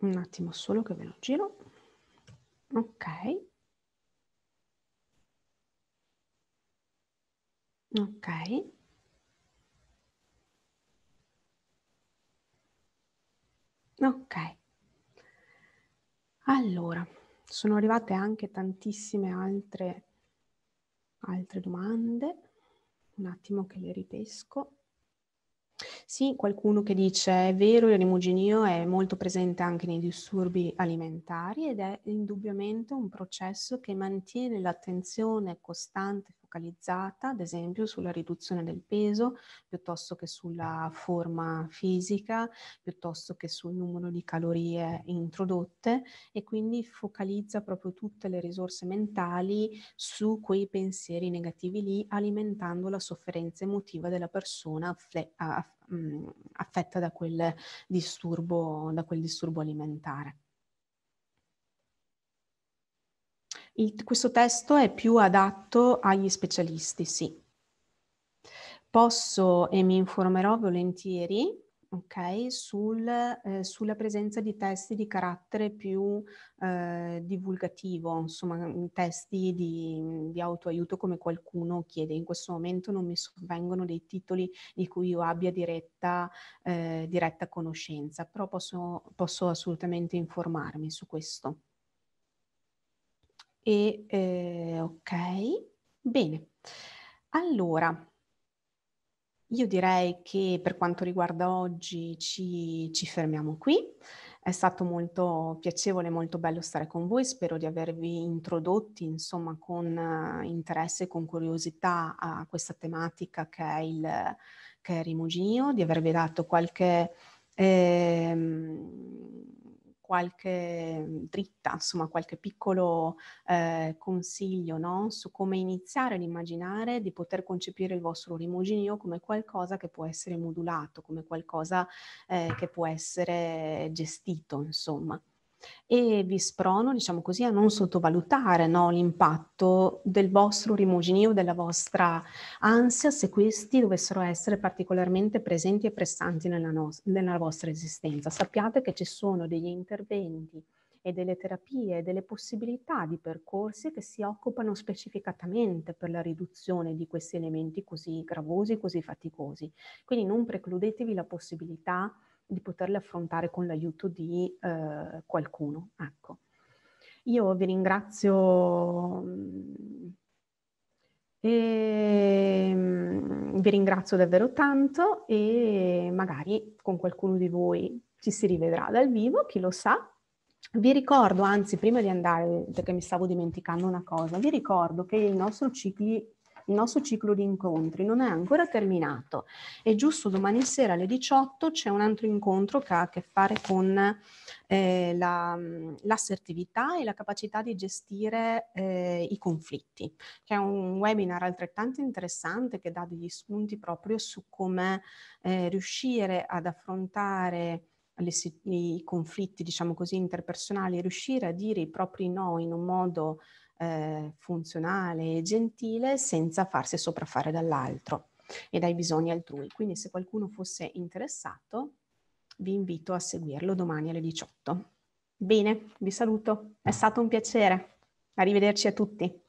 un attimo solo che ve lo giro ok ok Ok. Allora, sono arrivate anche tantissime altre, altre domande. Un attimo che le ripesco. Sì, qualcuno che dice è vero, il rimuginio è molto presente anche nei disturbi alimentari ed è indubbiamente un processo che mantiene l'attenzione costante focalizzata, ad esempio sulla riduzione del peso, piuttosto che sulla forma fisica, piuttosto che sul numero di calorie introdotte e quindi focalizza proprio tutte le risorse mentali su quei pensieri negativi lì, alimentando la sofferenza emotiva della persona affle- aff- affetta da quel disturbo, da quel disturbo alimentare. il, questo testo è più adatto agli specialisti, sì. Posso e mi informerò volentieri okay, sul, eh, sulla presenza di testi di carattere più eh, divulgativo, insomma mm, testi di, di autoaiuto come qualcuno chiede. In questo momento non mi sovvengono dei titoli di cui io abbia diretta, eh, diretta conoscenza, però posso, posso assolutamente informarmi su questo. E eh, ok, bene. Allora, io direi che per quanto riguarda oggi ci, ci, fermiamo qui. È stato molto piacevole, molto bello stare con voi. Spero di avervi introdotti, insomma, con eh, interesse e con curiosità a questa tematica che è il, che è Rimugino, di avervi dato qualche... Ehm, qualche mm, dritta, insomma qualche piccolo eh, consiglio no? su come iniziare ad immaginare di poter concepire il vostro rimuginio come qualcosa che può essere modulato, come qualcosa eh, che può essere gestito, insomma e vi sprono, diciamo così, a non sottovalutare no, l'impatto del vostro rimuginio, della vostra ansia, se questi dovessero essere particolarmente presenti e pressanti nella, no- nella vostra esistenza. Sappiate che ci sono degli interventi e delle terapie e delle possibilità di percorsi che si occupano specificatamente per la riduzione di questi elementi così gravosi, così faticosi. Quindi non precludetevi la possibilità di poterle affrontare con l'aiuto di eh, qualcuno. Ecco. Io vi ringrazio mm, e mm, vi ringrazio davvero tanto e magari con qualcuno di voi ci si rivedrà dal vivo, chi lo sa. Vi ricordo, anzi prima di andare, perché mi stavo dimenticando una cosa, vi ricordo che il nostro cicli, il nostro ciclo di incontri non è ancora terminato e giusto domani sera alle 18 c'è un altro incontro che ha a che fare con eh, la, l'assertività e la capacità di gestire eh, i conflitti, che è un webinar altrettanto interessante che dà degli spunti proprio su come eh, riuscire ad affrontare le, i conflitti, diciamo così, interpersonali, riuscire a dire i propri no in un modo eh, funzionale e gentile senza farsi sopraffare dall'altro e dai bisogni altrui. Quindi se qualcuno fosse interessato, vi invito a seguirlo domani alle 18. Bene, vi saluto, è stato un piacere. Arrivederci a tutti.